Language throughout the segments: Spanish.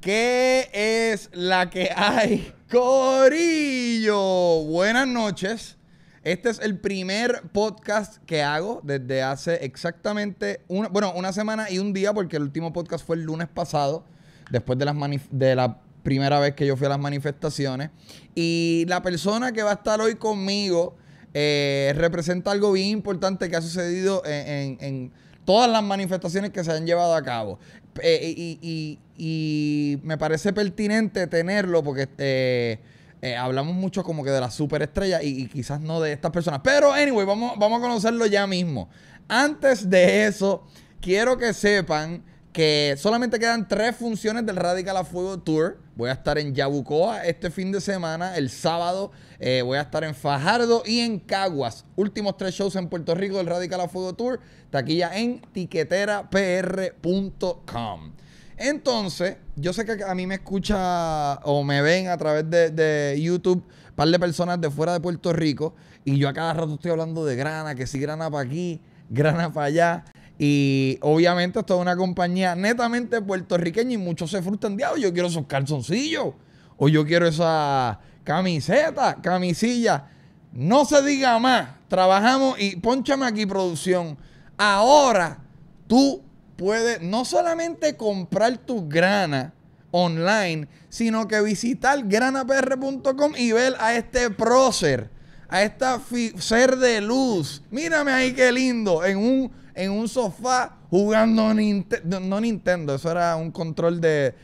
¿Qué es la que hay? Corillo, buenas noches. Este es el primer podcast que hago desde hace exactamente una, bueno, una semana y un día porque el último podcast fue el lunes pasado, después de, las de la primera vez que yo fui a las manifestaciones. Y la persona que va a estar hoy conmigo eh, representa algo bien importante que ha sucedido en, todas las manifestaciones que se han llevado a cabo. Eh, y y me parece pertinente tenerlo porque este, eh, hablamos mucho como que de las superestrellas y, quizás no de estas personas. Pero anyway, vamos, vamos a conocerlo ya mismo. Antes de eso, quiero que sepan que solamente quedan tres funciones del Radical a Fuego Tour. Voy a estar en Yabucoa este fin de semana, el sábado. Eh, voy a estar en Fajardo y en Caguas. Últimos tres shows en Puerto Rico del Radical a Fuego Tour. Taquilla en tiqueterapr.com. Entonces, yo sé que a mí me escucha o me ven a través de, YouTube un par de personas de fuera de Puerto Rico y yo a cada rato estoy hablando de grana, que si grana para aquí, grana para allá. Y obviamente esto es una compañía netamente puertorriqueña y muchos se frustran. Diablo, yo quiero esos calzoncillos. O yo quiero esa camiseta, camisilla. No se diga más. Trabajamos y ponchame aquí producción. Ahora tú puede no solamente comprar tu grana online, sino que visitar granapr.com y ver a este prócer, a esta ser de luz. Mírame ahí qué lindo, en un, en un sofá jugando Nintendo. no Nintendo, eso era un control de,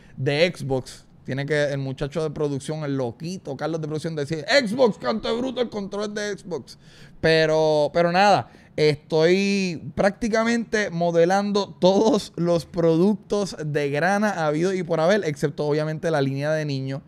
Xbox. Tiene que el muchacho de producción, el loquito, Carlos de producción, decir Xbox, canto bruto, el control de Xbox. Pero, pero nada, Estoy prácticamente modelando todos los productos de grana habido y por haber, excepto obviamente la línea de niño.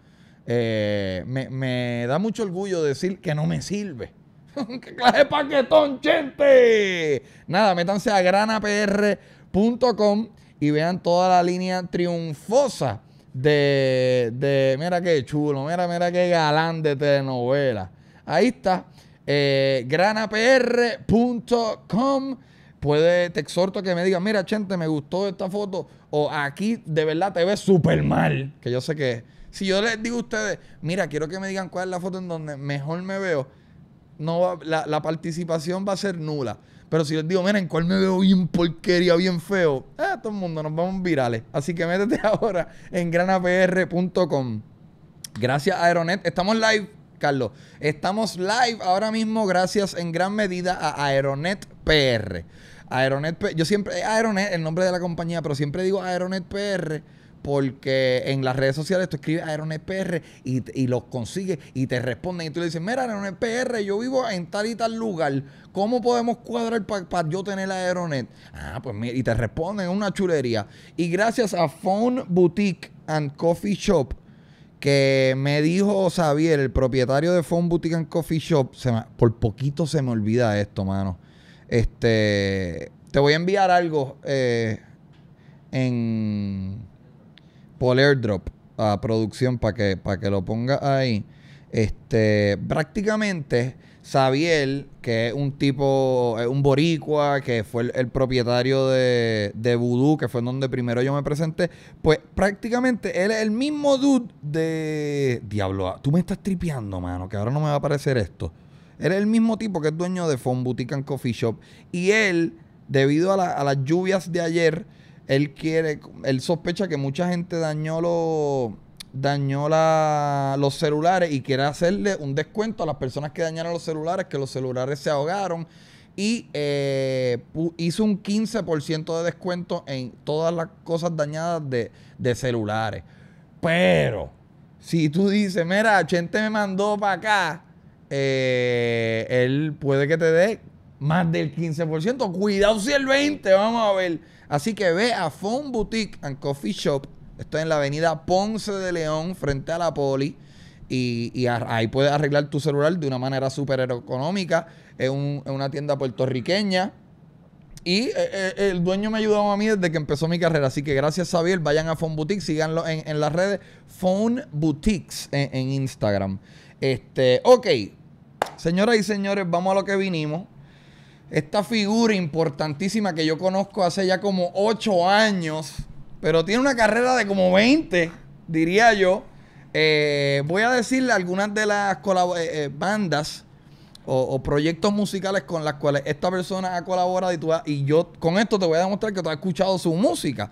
Eh, me, da mucho orgullo decir que no me sirve. ¡Qué clase paquetón, gente! Nada, métanse a granapr.com y vean toda la línea triunfosa de, de. Mira qué chulo, mira, mira qué galán de telenovela. Ahí está eh, granapr.com. Puede, te exhorto a que me digan mira, gente me gustó esta foto. O aquí de verdad te ves súper mal. Que yo sé que Si yo les digo a ustedes, mira, quiero que me digan cuál es la foto en donde mejor me veo, no la, participación va a ser nula. Pero si les digo, miren en cuál me veo bien porquería, bien feo, eh, todo el mundo nos vamos virales. Así que métete ahora en granapr.com. Gracias, Aeronet. Estamos live Carlos. Estamos live ahora mismo gracias en gran medida a Aeronet PR. Aeronet PR, yo siempre, eh, Aeronet, el nombre de la compañía, pero siempre digo Aeronet PR porque en las redes sociales tú escribes Aeronet PR y, y, los consigues y te responden y tú le dices, mira Aeronet PR, yo vivo en tal y tal lugar, ¿cómo podemos cuadrar para yo tener la Aeronet? Ah, pues mira, y te responden, una chulería. Y gracias a Phone Boutique and Coffee Shop, que me dijo Xavier, el propietario de Phone Boutique and Coffee Shop, por poquito se me olvida esto, mano. Este, te voy a enviar algo eh, en por airdrop a producción para que, para que lo ponga ahí. Este, prácticamente Xavier, que es un tipo, un boricua, que fue el, propietario de, de, Voodoo, que fue en donde primero yo me presenté, pues prácticamente él es el mismo dude de... Diablo, tú me estás tripeando, mano, que ahora no me va a aparecer esto. Él es el mismo tipo que es dueño de Fon Boutique and Coffee Shop. Y él, debido a, a las lluvias de ayer, él quiere, él sospecha que mucha gente dañó los dañó los celulares y quiere hacerle un descuento a las personas que dañaron los celulares, que los celulares se ahogaron. Y eh, hizo un 15% de descuento en todas las cosas dañadas de, celulares. Pero, si tú dices, mira, Chente me mandó para acá, eh, él puede que te dé más del 15%. Cuidado si el 20%, vamos a ver. Así que ve a Phone Boutique and Coffee Shop ...estoy en la avenida Ponce de León, frente a la Poli. Y, ahí puedes arreglar tu celular de una manera súper económica. Es, una tienda puertorriqueña. Y eh, eh, el dueño me ha ayudado a mí desde que empezó mi carrera. Así que gracias, Xavier. Vayan a Phone Boutique, síganlo en, las redes. Phone Boutiques en, Instagram. Este, ok. Señoras y señores, vamos a lo que vinimos esta figura importantísima que yo conozco hace ya como ocho años pero tiene una carrera de como 20, diría yo. Eh, voy a decirle algunas de las eh, eh, bandas o, proyectos musicales con las cuales esta persona ha colaborado y, y yo con esto te voy a demostrar que tú has escuchado su música.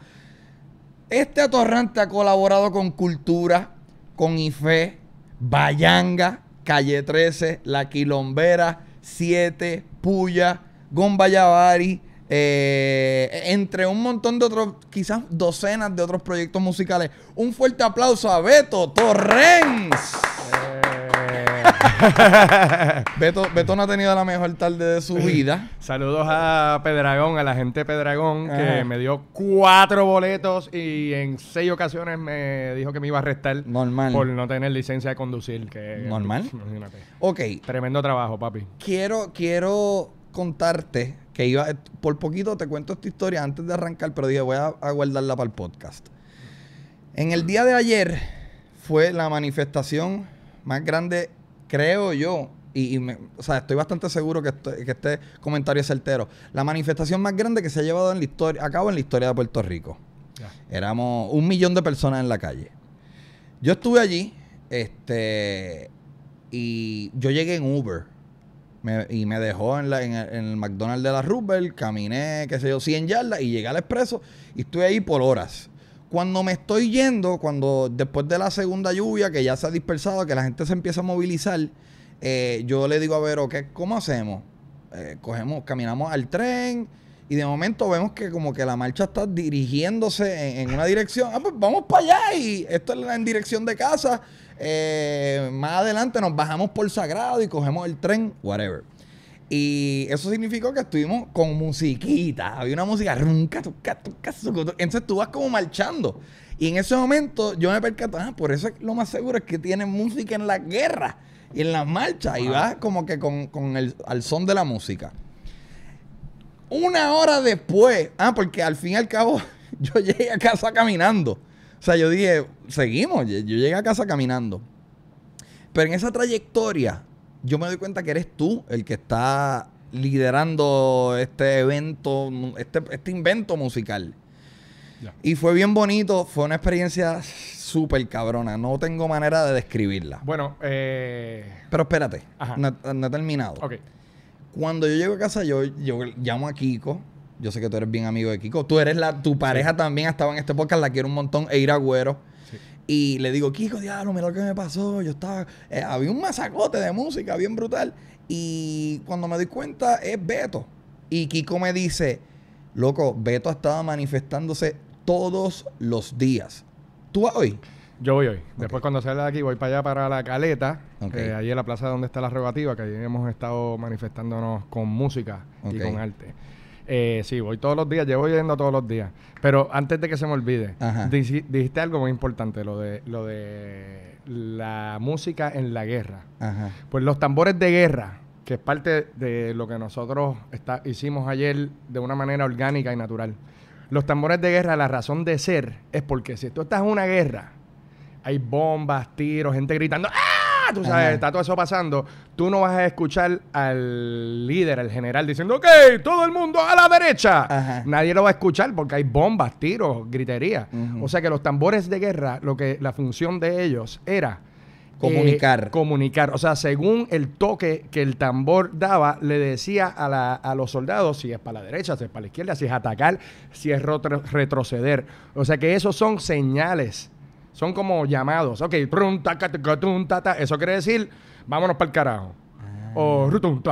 Este atorrante ha colaborado con Cultura, con IFE, Bayanga, Calle 13, La Quilombera, 7, Puya, Gombayabari, eh, entre un montón de otros, quizás docenas de otros proyectos musicales. Un fuerte aplauso a Beto Torrens. Eh. Beto, no ha tenido la mejor tarde de su vida. Saludos a Pedragón, a la gente de Pedragón, que me dio cuatro boletos y en seis ocasiones me dijo que me iba a arrestar. Por no tener licencia de conducir. Que, Normal. Ok. Tremendo trabajo, papi. Quiero, quiero contarte que iba, por poquito te cuento esta historia antes de arrancar, pero dije, voy a, guardarla para el podcast. En el día de ayer fue la manifestación más grande, creo yo, y, estoy bastante seguro que, este comentario es certero. La manifestación más grande que se ha llevado en la historia, a cabo en la historia de Puerto Rico. Éramos un millón de personas en la calle. Yo estuve allí, este, y yo llegué en Uber y me dejó en, el, McDonald's de la Rubel, caminé, qué sé yo, 100 yardas y llegué al expreso y estoy ahí por horas. Cuando me estoy yendo, cuando después de la segunda lluvia, que ya se ha dispersado, que la gente se empieza a movilizar, eh, yo le digo a Vero, ¿qué, ¿cómo hacemos? Eh, cogemos, caminamos al tren y de momento vemos que como que la marcha está dirigiéndose en, una dirección. Ah, pues vamos para allá y esto es en dirección de casa eh, más adelante nos bajamos por Sagrado y cogemos el tren, whatever. Y eso significó que estuvimos con musiquita. Había una música Entonces tú vas como marchando. Y en ese momento yo me percato, ah, por eso lo más seguro es que tienen música en la guerra y en las marchas. Y vas como que con, el, al son de la música. Una hora después, ah, porque al fin y al cabo yo llegué a casa caminando. O sea, yo dije, seguimos. Yo llegué a casa caminando. Pero en esa trayectoria, yo me doy cuenta que eres tú el que está liderando este evento, este, este, invento musical. Y fue bien bonito, fue una experiencia súper cabrona. No tengo manera de describirla. Bueno, eh... Pero espérate, no, he terminado. Cuando yo llego a casa, yo llamo a Kiko, yo sé que tú eres bien amigo de Kiko. Tú eres la, tu pareja también estaba en este podcast, la quiero un montón, e ir a Y le digo, Kiko, diablo, mira lo que me pasó. Yo estaba. Eh, había un masacote de música bien brutal. Y cuando me doy cuenta, es Beto. Y Kiko me dice, loco, Beto estaba manifestándose todos los días. ¿Tú vas hoy? Yo voy hoy. Después cuando salga de aquí voy para allá para la caleta, eh, ahí en la plaza donde está la rogativa, que ahí hemos estado manifestándonos con música y con arte. Eh, sí, voy todos los días, llevo yendo todos los días. Pero antes de que se me olvide, dijiste algo muy importante, lo de, lo de la música en la guerra. Pues los tambores de guerra, que es parte de lo que nosotros está, hicimos ayer de una manera orgánica y natural. Los tambores de guerra, la razón de ser es porque si tú estás en una guerra, hay bombas, tiros, gente gritando ¡Ah! Ah, tú está todo eso pasando, tú no vas a escuchar al líder, al general, diciendo, ok, todo el mundo a la derecha. Nadie lo va a escuchar porque hay bombas, tiros, gritería. O sea que los tambores de guerra, lo que la función de ellos era... Eh, comunicar. comunicar. O sea, según el toque que el tambor daba, le decía a, la, a, los soldados si es para la derecha, si es para la izquierda, si es atacar, si es retroceder. O sea que esos son señales son como llamados. Ok, eso quiere decir, vámonos para el carajo. O ah. rutun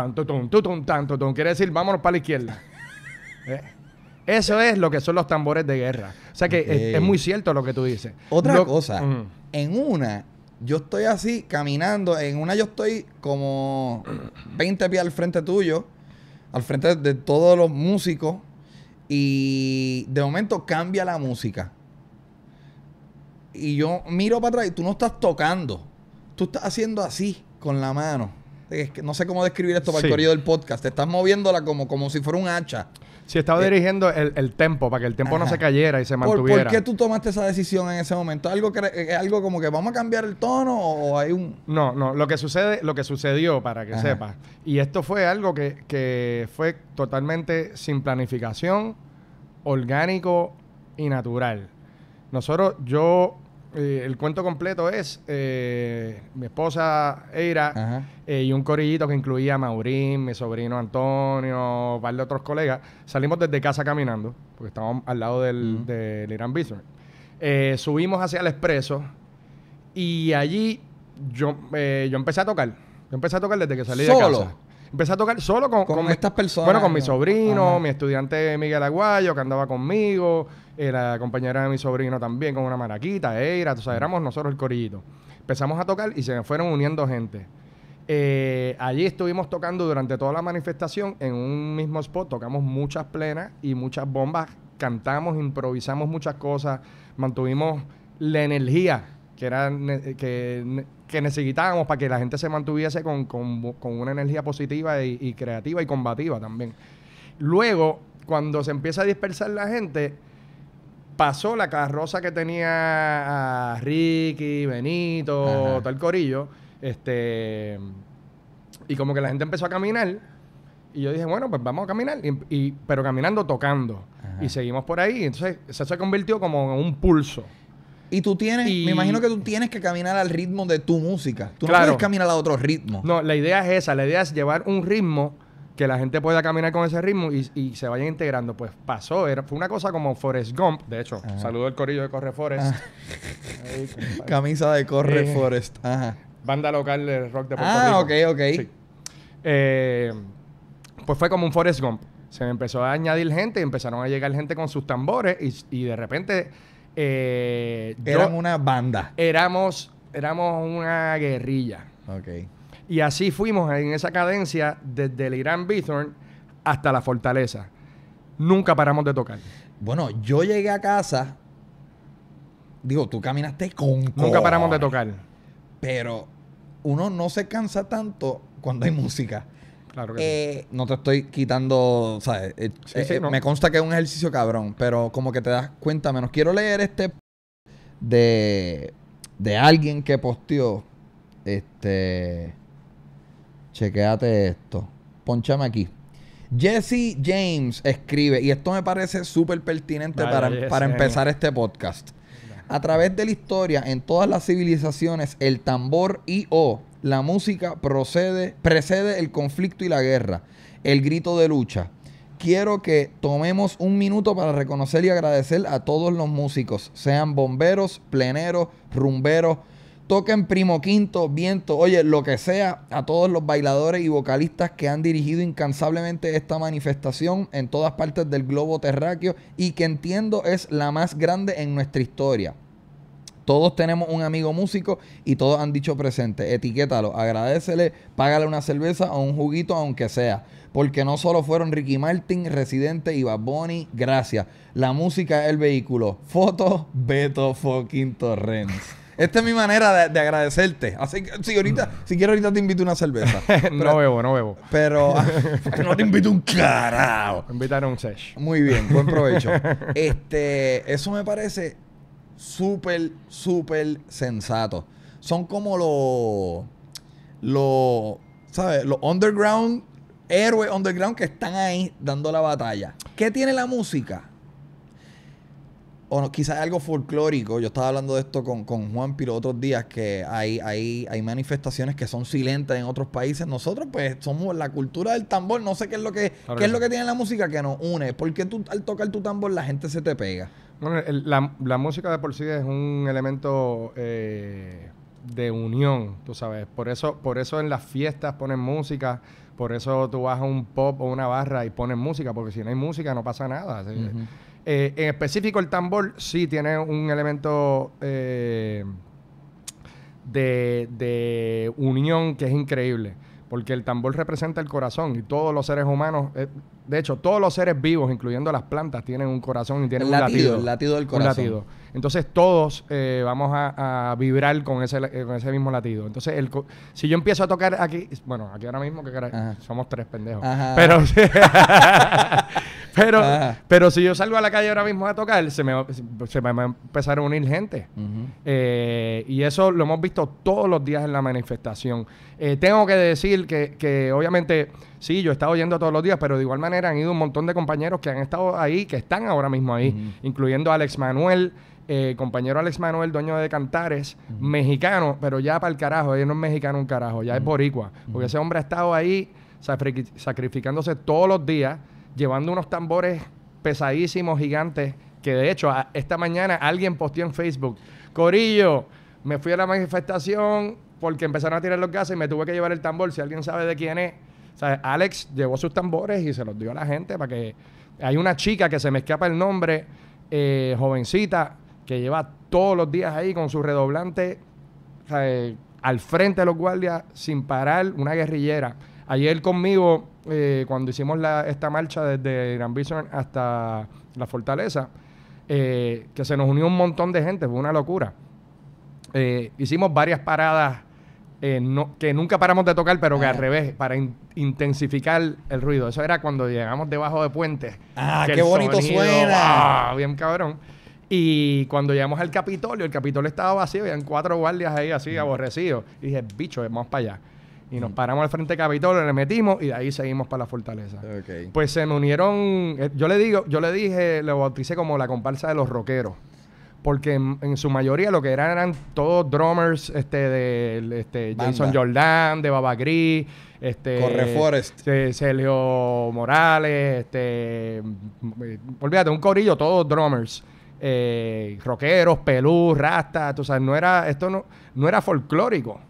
tanto, tu quiere decir, vámonos para la izquierda. Eh, eso es lo que son los tambores de guerra. O sea que es, muy cierto lo que tú dices. Otra cosa, en una, yo estoy así caminando, en una yo estoy como 20 pies al frente tuyo, al frente de todos los músicos, y de momento cambia la música y yo miro para atrás y tú no estás tocando. Tú estás haciendo así con la mano. Es que no sé cómo describir esto para el corrido del podcast. Te estás moviéndola como, como si fuera un hacha. Si estaba eh, dirigiendo el, tempo, para que el tempo no se cayera y se mantuviera. ¿Por, qué tú tomaste esa decisión en ese momento? ¿Algo, que, eh, ¿Algo como que vamos a cambiar el tono o hay un...? No, no. Lo que, sucede, lo que sucedió, para que sepas, y esto fue algo que, que fue totalmente sin planificación, orgánico y natural. Nosotros, yo eh, el cuento completo es eh, mi esposa Eira eh, y un corillito que incluía a Maurín, mi sobrino Antonio, un par de otros colegas. Salimos desde casa caminando, porque estábamos al lado del, Irán Bistro. subimos hacia el expreso y allí yo, yo empecé a tocar. Yo empecé a tocar desde que salí de casa empecé a tocar solo con, con, estas personas. Bueno, con mi sobrino, mi estudiante Miguel Aguayo, que andaba conmigo, eh, la compañera de mi sobrino también, con una maraquita, Eira, o sea, éramos nosotros el corillito. Empezamos a tocar y se fueron uniendo gente. Eh, allí estuvimos tocando durante toda la manifestación en un mismo spot, tocamos muchas plenas y muchas bombas, cantamos, improvisamos muchas cosas, mantuvimos la energía que era que que necesitábamos para que la gente se mantuviese con, una energía positiva y, creativa y combativa también. Luego, cuando se empieza a dispersar la gente, pasó la carroza que tenía a Ricky, Benito, tal corillo, este, y como que la gente empezó a caminar. Y yo dije, bueno, pues vamos a caminar, y, pero caminando tocando. Y seguimos por ahí. Entonces, eso se convirtió como en un pulso. Y tú tienes, me imagino que tú tienes que caminar al ritmo de tu música. Tú no puedes caminar a otro ritmo. No, la idea es esa. La idea es llevar un ritmo que la gente pueda caminar con ese ritmo y, se vaya integrando. Pues pasó, era, fue una cosa como Forest Gump. De hecho, saludo el corillo de Corre Forest. Ah. Camisa de Corre eh, Forest. Banda local de rock de Puerto ah, Rico. Ah, ok, ok. Eh, pues fue como un Forest Gump. Se empezó a añadir gente y empezaron a llegar gente con sus tambores y, y de repente eh, Eran una banda. Éramos, éramos una guerrilla. Ok. Y así fuimos en esa cadencia desde el Irán Bithorn hasta la fortaleza. Nunca paramos de tocar. Bueno, yo llegué a casa. Digo, tú caminaste con. Nunca paramos de tocar. Pero uno no se cansa tanto cuando hay música. Eh, no te estoy quitando, eh, eh, Me consta que es un ejercicio cabrón, pero como que te das cuenta menos. Quiero leer este de, alguien que posteó. Este. Chequéate esto. Ponchame aquí. Jesse James escribe, y esto me parece súper pertinente para, para empezar este podcast. A través de la historia, en todas las civilizaciones, el tambor y o la música procede, precede el conflicto y la guerra, el grito de lucha. Quiero que tomemos un minuto para reconocer y agradecer a todos los músicos, sean bomberos, pleneros, rumberos, Toquen primo quinto, viento, oye, lo que sea, a todos los bailadores y vocalistas que han dirigido incansablemente esta manifestación en todas partes del globo terráqueo y que entiendo es la más grande en nuestra historia. Todos tenemos un amigo músico y todos han dicho presente. Etiquétalo, agradecele, págale una cerveza o un juguito, aunque sea. Porque no solo fueron Ricky Martin, Residente y Bad Bunny, gracias. La música es el vehículo. Foto, Beto fucking Torrens. Esta es mi manera de, agradecerte. Así que mm. si ahorita, si quiero ahorita te invito una cerveza. no bebo, no bebo. Pero no te invito un carajo. invitaron un sesh. Muy bien, buen provecho. este, eso me parece súper, súper sensato. Son como los, los, ¿sabes? Los underground, héroes underground que están ahí dando la batalla. ¿Qué tiene la música? o no, quizás algo folclórico. Yo estaba hablando de esto con, Juan Piro otros días, que hay, hay, hay manifestaciones que son silentes en otros países. Nosotros, pues, somos la cultura del tambor. No sé qué es lo que, es lo que tiene la música que nos une. Porque tú, al tocar tu tambor, la gente se te pega. Bueno, la, música de por sí es un elemento eh, de unión, tú sabes. Por eso, por eso en las fiestas ponen música. Por eso tú vas a un pop o una barra y pones música, porque si no hay música no pasa nada. Eh, en específico, el tambor sí tiene un elemento eh, de, unión que es increíble, porque el tambor representa el corazón y todos los seres humanos, eh, de hecho, todos los seres vivos, incluyendo las plantas, tienen un corazón y tienen un latido. El latido del corazón. Un latido. Entonces, todos eh, vamos a, vibrar con ese, mismo latido. Entonces, el si yo empiezo a tocar aquí, bueno, aquí ahora mismo, que somos tres pendejos. Pero, pero, pero si yo salgo a la calle ahora mismo a tocar, se me, va, se a empezar a unir gente. Eh, y eso lo hemos visto todos los días en la manifestación. Eh, tengo que decir que, que obviamente sí, yo he estado yendo todos los días, pero de igual manera han ido un montón de compañeros que han estado ahí, que están ahora mismo ahí, incluyendo Alex Manuel. Eh, compañero Alex Manuel, dueño de Cantares, mexicano, pero ya para el carajo, él no es mexicano un carajo, ya es boricua, porque ese hombre ha estado ahí sacrificándose todos los días, llevando unos tambores pesadísimos, gigantes, que de hecho esta mañana alguien posteó en Facebook, Corillo, me fui a la manifestación porque empezaron a tirar los gases y me tuve que llevar el tambor, si alguien sabe de quién es, Alex llevó sus tambores y se los dio a la gente para que... Hay una chica que se me escapa el nombre, eh, jovencita, que lleva todos los días ahí con su redoblante al frente de los guardias sin parar, una guerrillera. Ayer conmigo, eh, cuando hicimos la, esta marcha desde Gran Bison hasta la fortaleza, eh, que se nos unió un montón de gente, fue una locura. hicimos varias paradas eh, que nunca paramos de tocar, pero que al revés, para intensificar el ruido. Eso era cuando llegamos debajo de puentes. ¡Ah, qué bonito suena! ¡Ah, bien cabrón! Y cuando llegamos al Capitolio, el Capitolio estaba vacío, habían cuatro guardias ahí así, mm. aborrecidos. Y dije, bicho, vamos para allá. Y nos mm. paramos al frente del Capitolio, le metimos y de ahí seguimos para la fortaleza. Pues se me unieron, eh, yo le digo, yo le dije, lo bauticé como la comparsa de los rockeros porque en, su mayoría lo que eran eran todos drummers este, de este, Jason Jordan, de Baba Gris, este, Corre Forest. Sergio Morales, este, olvídate, un corillo, todos drummers. Eh, rockeros, pelú, rasta, tú sabes, no era, esto no, no era folclórico,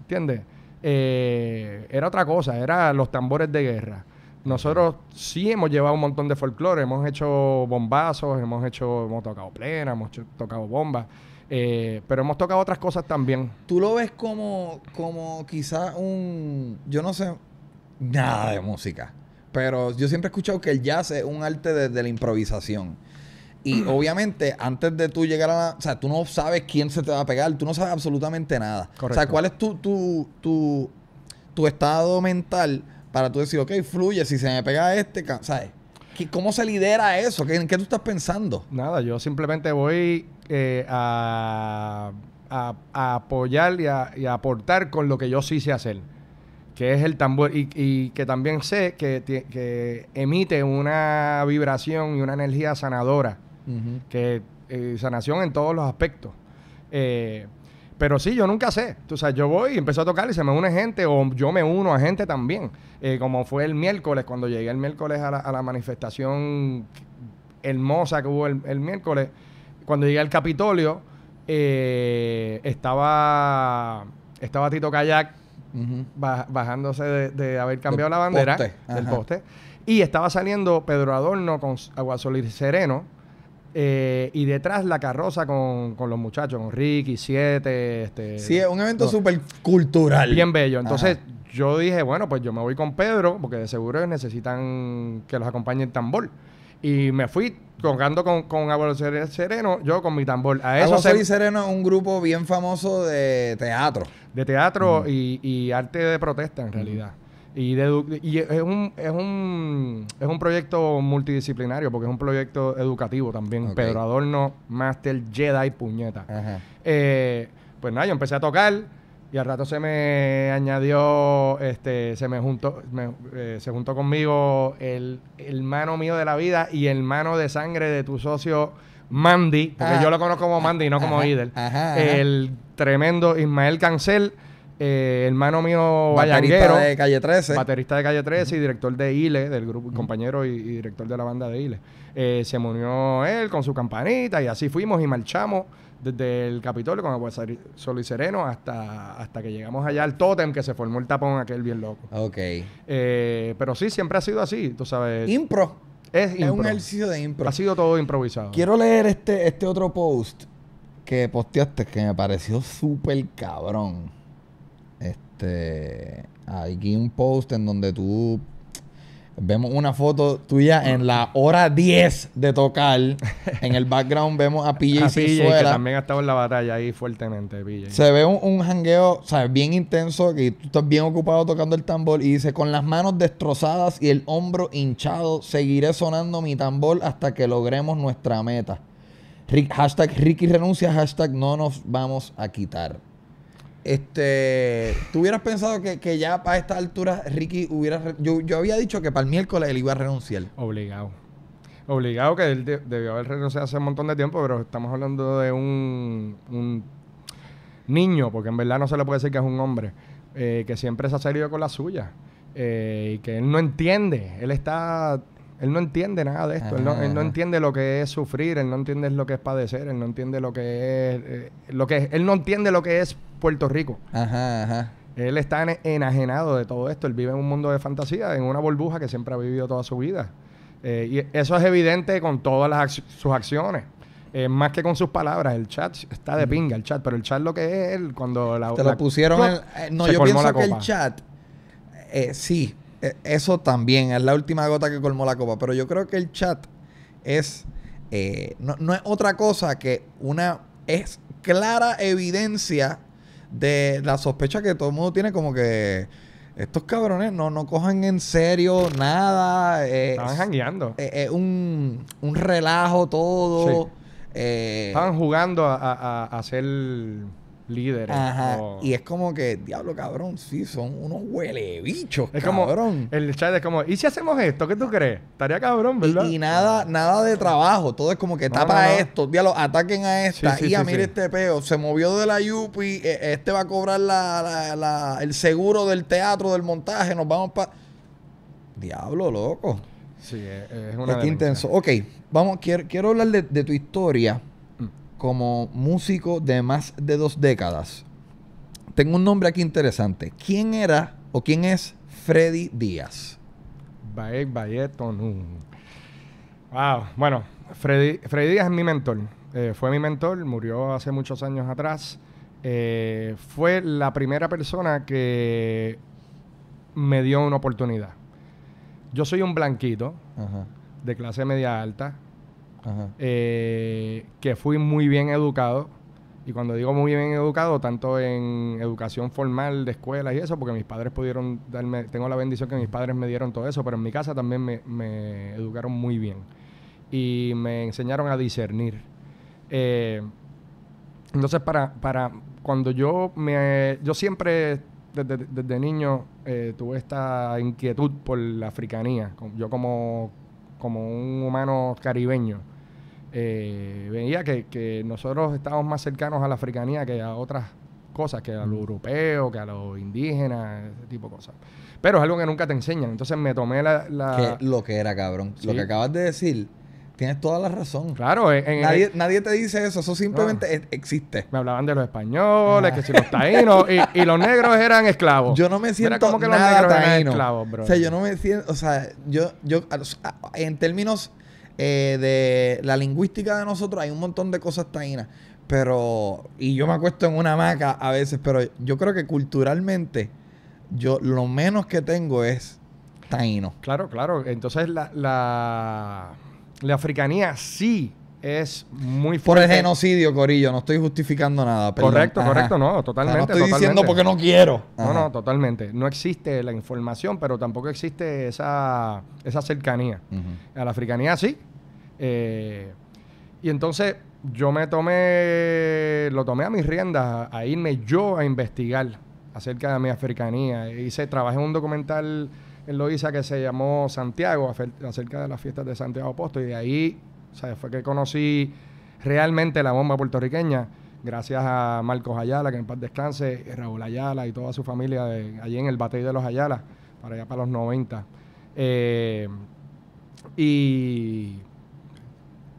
¿entiendes? Eh, era otra cosa, era los tambores de guerra nosotros sí hemos llevado un montón de folclore, hemos hecho bombazos, hemos hecho, hemos tocado plena, hemos tocado bombas, eh, pero hemos tocado otras cosas también. ¿Tú lo ves como, como quizás un, yo no sé nada de música, pero yo siempre he escuchado que el jazz es un arte desde de la improvisación. Y obviamente, antes de tú llegar a la. O sea, tú no sabes quién se te va a pegar, tú no sabes absolutamente nada. Correcto. O sea, ¿cuál es tu, tu, tu, tu estado mental? para tú decir, ok, fluye, si se me pega este, ¿sabes? ¿Cómo se lidera eso? ¿En qué tú estás pensando? Nada, yo simplemente voy eh, a, apoyar y a, aportar con lo que yo sí sé hacer, que es el tambor, y, y que también sé que, emite una vibración y una energía sanadora, que eh, sanación en todos los aspectos. Eh, pero sí, yo nunca sé. O sea, yo voy y empiezo a tocar y se me une gente o yo me uno a gente también. Eh, como fue el miércoles, cuando llegué el miércoles a la, manifestación hermosa que hubo el, miércoles, cuando llegué al Capitolio, eh, estaba, estaba Tito Kayak bajándose de, haber cambiado la bandera del poste. Y estaba saliendo Pedro Adorno con Aguasol Sereno eh, y detrás la carroza con, los muchachos, con Ricky, Siete. Este, sí, es un evento super súper cultural. Bien bello. Entonces yo dije, bueno, pues yo me voy con Pedro, porque de seguro necesitan que los acompañe el tambor. Y me fui tocando con, con Sereno, yo con mi tambor. A eso Sereno es un grupo bien famoso de teatro. De teatro y, arte de protesta, en realidad. Y, es, un, es, un, es un proyecto multidisciplinario porque es un proyecto educativo también. Pedro Adorno, Master Jedi, puñeta. Eh, pues nada, yo empecé a tocar. Y al rato se me añadió, este, se me juntó, eh, se juntó conmigo el hermano mío de la vida y el hermano de sangre de tu socio Mandy, porque ah. yo lo conozco como Mandy, y no como Idel. El tremendo Ismael Cancel. El eh, hermano mío baterista de Calle 13. Baterista de Calle 13 y director de ILE, del grupo, compañero y, director de la banda de ILE. Eh, se unió él con su campanita y así fuimos y marchamos desde el Capitolio con el solo y Sereno hasta, hasta que llegamos allá al tótem que se formó el tapón aquel bien loco. Ok. Eh, pero sí, siempre ha sido así, tú sabes. Impro. Es, un ejercicio de impro. Ha sido todo improvisado. Quiero leer este, este otro post que posteaste que me pareció súper cabrón hay este, aquí un post en donde tú vemos una foto tuya en la hora 10 de tocar. En el background vemos a PJ, a que también ha estado en la batalla ahí fuertemente, Se ve un, hangueo jangueo, sea, Bien intenso, que tú estás bien ocupado tocando el tambor y dice, con las manos destrozadas y el hombro hinchado, seguiré sonando mi tambor hasta que logremos nuestra meta. hashtag Ricky renuncia, hashtag no nos vamos a quitar. Este, ¿tú hubieras pensado que, ya para esta altura Ricky hubiera... Yo, había dicho que para el miércoles él iba a renunciar. Obligado. Obligado que él debió haber renunciado hace un montón de tiempo, pero estamos hablando de un, un niño, porque en verdad no se le puede decir que es un hombre, eh, que siempre se ha salido con la suya. Eh, y que él no entiende. Él está él no entiende nada de esto. Él no, ah. entiende lo que es sufrir, él no entiende lo que es padecer, él no entiende lo que es. Eh, lo que él no entiende lo que es Puerto Rico. Ajá, ajá. Él está enajenado de todo esto. Él vive en un mundo de fantasía, en una burbuja que siempre ha vivido toda su vida. Eh, y eso es evidente con todas las sus acciones. Eh, más que con sus palabras, el chat está de mm. pinga, el chat, pero el chat lo que es él, cuando la. Te lo pusieron. no, yo pienso que el chat, eh, sí, eh, eso también es la última gota que colmó la copa. Pero yo creo que el chat es. Eh, no, es otra cosa que una. Es clara evidencia de la sospecha que todo el mundo tiene, como que. Estos cabrones no, no cojan en serio nada. Eh, Estaban jangueando. Es un, relajo todo. Estaban jugando a hacer líderes. Ajá. Y es como que, diablo, cabrón, sí, son unos huele bichos, es cabrón. Como, el chat es como, ¿y si hacemos esto? ¿Qué tú crees? Estaría cabrón, ¿verdad? Y, nada, ah. nada de trabajo. Todo es como que está para esto, diablo, ataquen a esta. y a mire este peo. Se movió de la Yupi, e, este va a cobrar la, la, el seguro del teatro, del montaje, nos vamos para. Diablo, loco. Sí, e, es una. Es intenso. Ok, vamos, quiero, hablar de tu historia como músico de más de dos décadas. Tengo un nombre aquí interesante. ¿Quién era o quién es Freddy Díaz? Baek Wow. Bueno, Freddy, Díaz es mi mentor. Eh, fue mi mentor, murió hace muchos años atrás. Eh, fue la primera persona que me dio una oportunidad. Yo soy un blanquito de clase media alta eh, que fui muy bien educado. Y cuando digo muy bien educado, tanto en educación formal de escuela y eso, porque mis padres pudieron darme, tengo la bendición que mis padres me dieron todo eso, pero en mi casa también me, educaron muy bien. Y me enseñaron a discernir. Eh, entonces, para, para cuando yo me. Yo siempre, desde, niño, eh, tuve esta inquietud por la africanía. Yo, como, como un humano caribeño eh, veía que, nosotros estábamos más cercanos a la africanía que a otras cosas, que a lo mm. europeo, que a lo indígena, ese tipo de cosas. Pero es algo que nunca te enseñan. Entonces me tomé la... lo que era, cabrón. Lo que acabas de decir, tienes toda la razón. Claro. nadie, nadie, te dice eso. Eso simplemente existe. Me hablaban de los españoles, que si los taínos... y, los negros eran esclavos. Yo no me siento como que los negros taíno. eran esclavos, bro. O sea, yo no me siento... O sea, yo... yo en términos eh, de la lingüística de nosotros, hay un montón de cosas taínas. Pero, y yo me acuesto en una hamaca a veces, pero yo creo que culturalmente, yo lo menos que tengo es taíno. Claro, claro. Entonces la, la, la africanía sí es muy fuerte. Por el genocidio, Corillo, no estoy justificando nada. Correcto, correcto, no, totalmente. no estoy diciendo porque no quiero. No, no, totalmente. No existe la información, pero tampoco existe esa, esa cercanía. A la africanía sí. Eh, y entonces yo me tomé, lo tomé a mis riendas, a, irme yo a investigar acerca de mi africanía. Hice, trabajé en un documental en Loiza que se llamó Santiago, acerca de las fiestas de Santiago Aposto. y de ahí o sea, fue que conocí realmente la bomba puertorriqueña, gracias a Marcos Ayala, que en paz descanse, Raúl Ayala y toda su familia allí en el Batey de los Ayala, para allá para los 90. Eh, y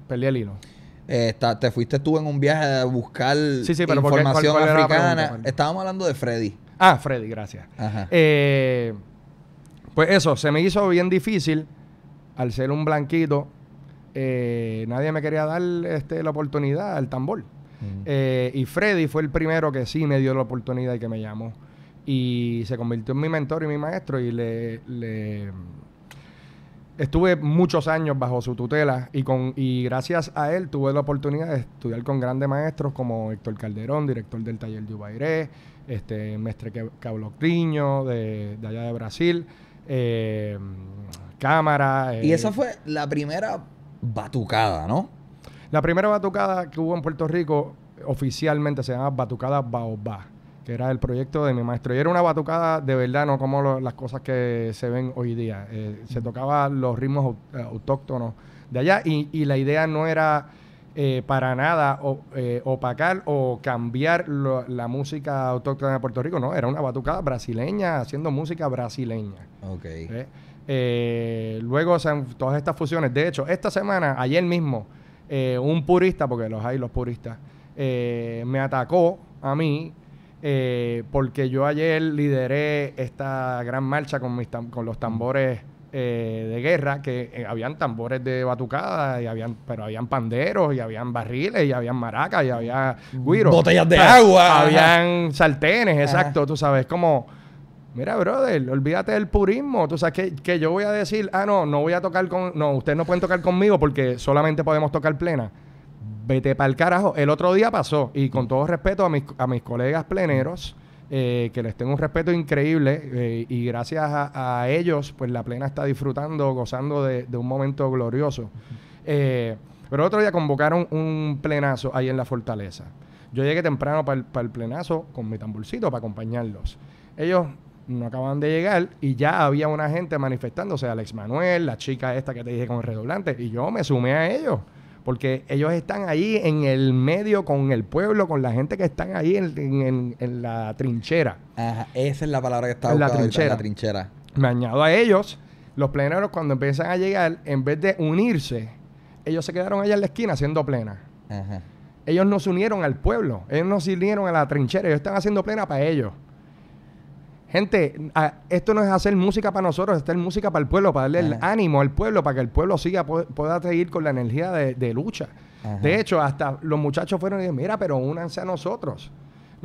perdí el hilo. Eh, está, te fuiste tú en un viaje a buscar sí, sí, pero información africana. Estábamos hablando de Freddy. Ah, Freddy, gracias. Eh, pues eso, se me hizo bien difícil al ser un blanquito eh, nadie me quería dar este, la oportunidad al tambor. Eh, y Freddy fue el primero que sí me dio la oportunidad y que me llamó. Y se convirtió en mi mentor y mi maestro y le, estuve muchos años bajo su tutela y con y gracias a él tuve la oportunidad de estudiar con grandes maestros como Héctor Calderón, director del taller de Ubairé, este Mestre Cablo Criño de, allá de Brasil, eh, Cámara. y esa fue la primera batucada, ¿no? La primera batucada que hubo en Puerto Rico oficialmente se llama Batucada Baobá, que era el proyecto de mi maestro. Y era una batucada de verdad, no como las cosas que se ven hoy día. Eh, se tocaban los ritmos eh, autóctonos de allá y, la idea no era eh, para nada o, opacar o cambiar la música autóctona de Puerto Rico, no, era una batucada brasileña haciendo música brasileña. Ok. Eh, luego, todas estas fusiones. De hecho, esta semana, ayer mismo, eh, un purista, porque los hay los puristas, eh, me atacó a mí porque yo ayer lideré esta gran marcha con, mis con los tambores de guerra, que habían tambores de batucada, y habían, pero habían panderos, y habían barriles, y habían maracas, y había guiros. Botellas de agua. Habían saltenes, exacto, tú sabes, como... Mira, brother, olvídate del purismo. Tú sabes que, yo voy a decir, ah, no, no voy a tocar con. No, ustedes no pueden tocar conmigo porque solamente podemos tocar plena. Vete para el carajo. El otro día pasó, y con todo respeto a mis, a mis colegas pleneros, eh, que les tengo un respeto increíble, eh, y gracias a, ellos, pues la plena está disfrutando, gozando de, un momento glorioso. Eh, pero el otro día convocaron un plenazo ahí en la fortaleza. Yo llegué temprano para el, plenazo con mi tamborcito para acompañarlos. Ellos no acababan de llegar y ya había una gente manifestándose, Alex Manuel, la chica esta que te dije con el redoblante, y yo me sumé a ellos, porque ellos están ahí en el medio con el pueblo, con la gente que están ahí en, la trinchera. esa es la palabra que estaba en la trinchera. En la trinchera. Me añado a ellos, los pleneros cuando empiezan a llegar, en vez de unirse, ellos se quedaron allá en la esquina haciendo plena. Ellos no se unieron al pueblo, ellos no se unieron a la trinchera, ellos están haciendo plena para ellos. Gente, esto no es hacer música para nosotros, es hacer música para el pueblo, para darle el ánimo al pueblo, para que el pueblo siga, pueda seguir con la energía de, lucha. De hecho, hasta los muchachos fueron y dijeron, mira, pero únanse a nosotros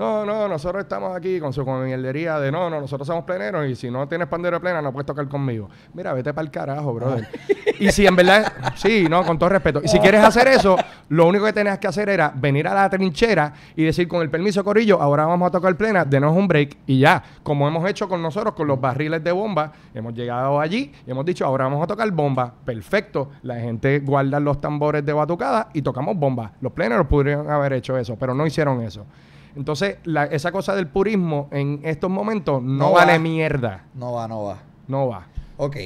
no, no, nosotros estamos aquí con su comierdería de no, no, nosotros somos pleneros y si no tienes pandero plena no puedes tocar conmigo. Mira, vete para el carajo, brother. Ah. y si en verdad, sí, no, con todo respeto. Y si ah. quieres hacer eso, lo único que tenías que hacer era venir a la trinchera y decir con el permiso, Corillo, ahora vamos a tocar plena, denos un break y ya. Como hemos hecho con nosotros, con los barriles de bomba, hemos llegado allí y hemos dicho, ahora vamos a tocar bomba. Perfecto. La gente guarda los tambores de batucada y tocamos bomba. Los pleneros pudieron haber hecho eso, pero no hicieron eso. Entonces, esa cosa del purismo en estos momentos no, vale mierda. No va, no va. No va. Ok.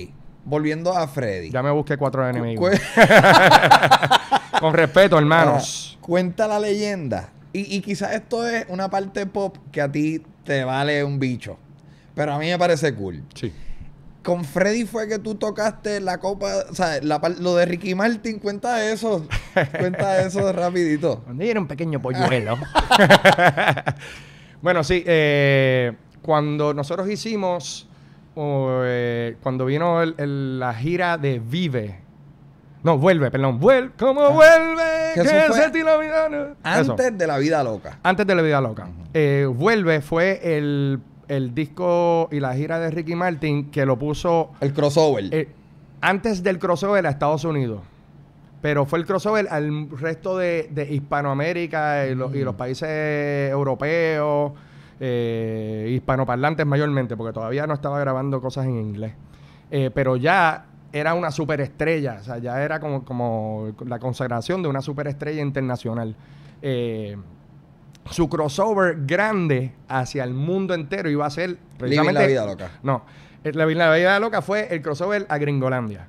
Volviendo a Freddy. Ya me busqué cuatro enemigos. Con respeto, hermanos. cuenta la leyenda. Y, y quizás esto es una parte pop que a ti te vale un bicho. Pero a mí me parece cool. Sí con Freddy fue que tú tocaste la copa, o sea, lo de Ricky Martin, cuenta eso, cuenta eso rapidito. Cuando era un pequeño polluelo. bueno, sí, eh, cuando nosotros hicimos, eh, cuando vino la gira de Vive, no, vuelve, perdón. Ah, vuelve, ¿cómo vuelve? Antes de la vida loca. Antes de la vida loca. Eh, vuelve fue el el disco y la gira de Ricky Martin que lo puso. El crossover. Eh, antes del crossover a Estados Unidos. Pero fue el crossover al resto de, Hispanoamérica y, los mm. países europeos, eh, hispanoparlantes mayormente, porque todavía no estaba grabando cosas en inglés. Eh, pero ya era una superestrella, o sea, ya era como, como la consagración de una superestrella internacional. Eh, su crossover grande hacia el mundo entero iba a ser precisamente... la vida loca. No, eh, la, la vida loca fue el crossover a Gringolandia.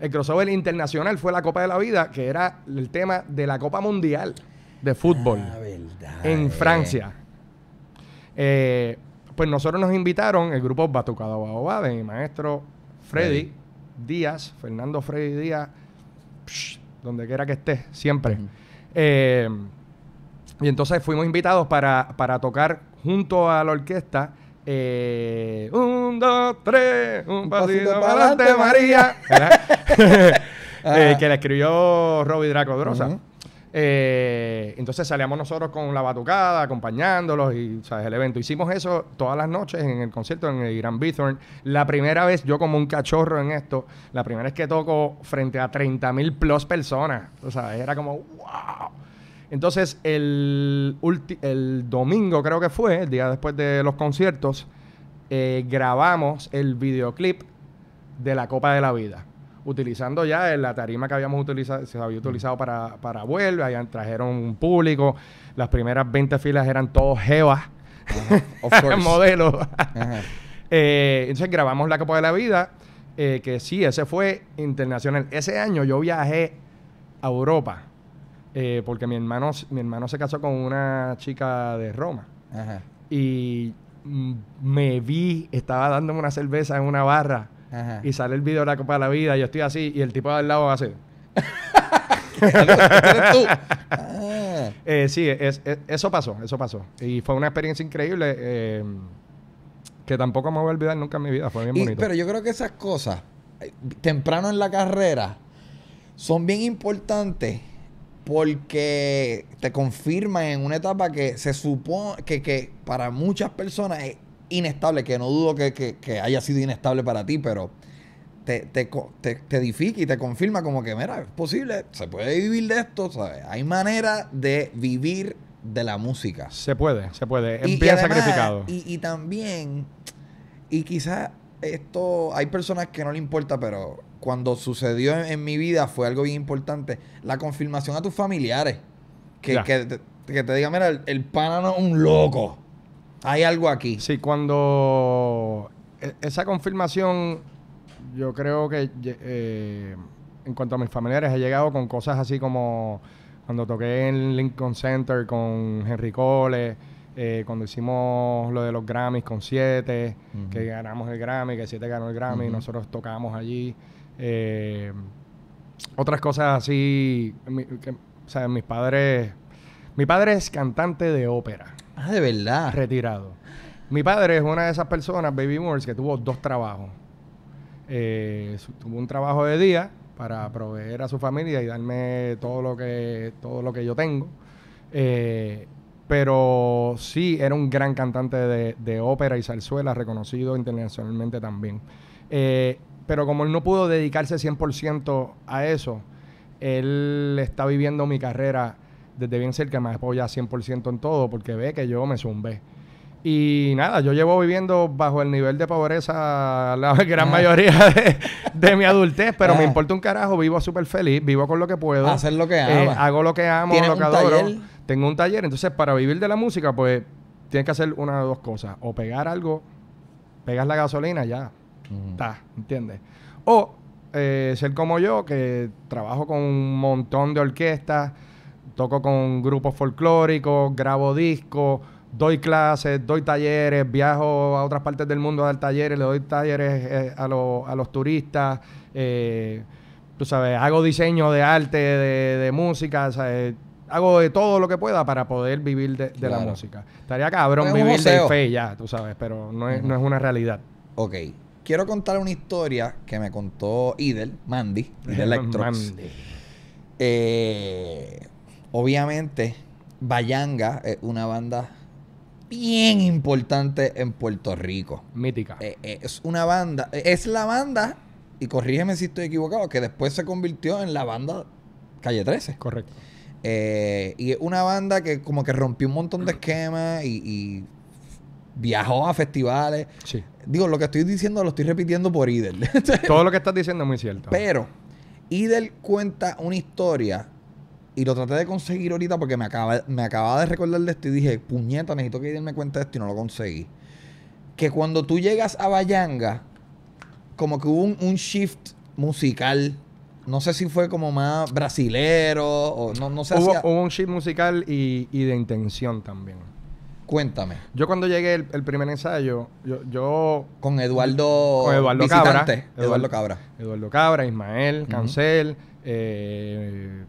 El crossover internacional fue la Copa de la Vida, que era el tema de la Copa Mundial de Fútbol ah, en eh. Francia. Eh, pues nosotros nos invitaron el grupo Batucado Baobá de mi maestro Freddy Díaz, Fernando Freddy Díaz, donde quiera que esté, siempre. eh, y entonces fuimos invitados para, tocar junto a la orquesta. Eh, un, dos, tres, un, pasito, para adelante, María. Ah. Eh, que le escribió Robbie Draco Drosa. Eh, entonces salíamos nosotros con la batucada, acompañándolos y ¿sabes? el evento. Hicimos eso todas las noches en el concierto en el Grand Bithorn. La primera vez, yo como un cachorro en esto, la primera vez que toco frente a 30 mil plus personas. O sea, era como, wow. Entonces, el, el domingo creo que fue, el día después de los conciertos, eh, grabamos el videoclip de la Copa de la Vida. Utilizando ya la tarima que habíamos utilizado, se había utilizado para, para Vuelve, trajeron un público, las primeras 20 filas eran todos jevas, modelos. eh, entonces grabamos la Copa de la Vida, eh, que sí, ese fue internacional. Ese año yo viajé a Europa eh, porque mi hermano, mi hermano se casó con una chica de Roma. Y mm, me vi, estaba dándome una cerveza en una barra y sale el video de la Copa de la Vida, yo estoy así y el tipo de al lado hace... tú? Eh, sí, eso pasó, eso pasó. Y fue una experiencia increíble em, que tampoco me voy a olvidar nunca en mi vida, fue bien bonito. Pero yo creo que esas cosas, eh, temprano en la carrera, son bien importantes porque te confirma en una etapa que se supone que, para muchas personas es inestable, que no dudo que, haya sido inestable para ti, pero te, te, edifica y te confirma como que, mira, es posible, se puede vivir de esto, ¿sabes? Hay manera de vivir de la música. Se puede, se puede, empieza sacrificado. y también, y quizás esto, hay personas que no le importa, pero cuando sucedió en, mi vida fue algo bien importante. La confirmación a tus familiares. Que, que, te, que te diga, mira, el, pana no es un loco. Hay algo aquí. Sí, cuando e, esa confirmación, yo creo que eh, en cuanto a mis familiares, he llegado con cosas así como cuando toqué en Lincoln Center con Henry Cole, eh, cuando hicimos lo de los Grammys con siete, que ganamos el Grammy, que siete ganó el Grammy, nosotros tocamos allí. Eh, otras cosas así, mi, o sea, mis padres... Mi padre es cantante de ópera. Ah, de verdad. Retirado. Mi padre es una de esas personas, Baby Moore que tuvo dos trabajos. Eh, tuvo un trabajo de día para proveer a su familia y darme todo lo que, todo lo que yo tengo. Eh, pero sí, era un gran cantante de, ópera y zarzuela, reconocido internacionalmente también. Eh, pero como él no pudo dedicarse 100% a eso, él está viviendo mi carrera desde bien cerca, me apoya 100% en todo porque ve que yo me zumbé. Y nada, yo llevo viviendo bajo el nivel de pobreza la gran ah. mayoría de, mi adultez, pero me ah. importa un carajo, vivo súper feliz, vivo con lo que puedo. Hacer lo que eh, hago lo que amo, lo adoro. Tengo un taller, entonces para vivir de la música, pues tienes que hacer una de dos cosas, o pegar algo, pegas la gasolina ya, está, O eh, ser como yo, que trabajo con un montón de orquestas, toco con grupos folclóricos, grabo discos, doy clases, doy talleres, viajo a otras partes del mundo a dar talleres, le doy talleres eh, a, a, los turistas, eh, tú sabes, hago diseño de arte, de, música, hago de todo lo que pueda para poder vivir de, la música. Estaría cabrón vivir de fe ya, tú sabes, pero no es, no es una realidad. Ok, quiero contar una historia que me contó Idel, Mandy, de Electrox. Eh, obviamente, Bayanga es una banda bien importante en Puerto Rico. Mítica. Eh, eh, es una banda, es la banda, y corrígeme si estoy equivocado, que después se convirtió en la banda Calle 13. Correcto. y es una banda que como que rompió un montón de esquemas y viajó a festivales. Digo, lo que estoy diciendo lo estoy repitiendo por Idel. Todo lo que estás diciendo es muy cierto. Pero Idel cuenta una historia y lo traté de conseguir ahorita porque me acaba, me acababa de recordar de esto y dije, puñeta, necesito que Idel me cuente esto y no lo conseguí. Que cuando tú llegas a Bayanga, como que hubo un, shift musical no sé si fue como más brasilero o no, no sé. Hubo, hubo un shift musical y, y, de intención también. Cuéntame. Yo cuando llegué el, primer ensayo, yo, yo, Con Eduardo... Con Eduardo Cabra. Eduardo, Cabra. Eduardo Cabra, Ismael, Cancel, eh,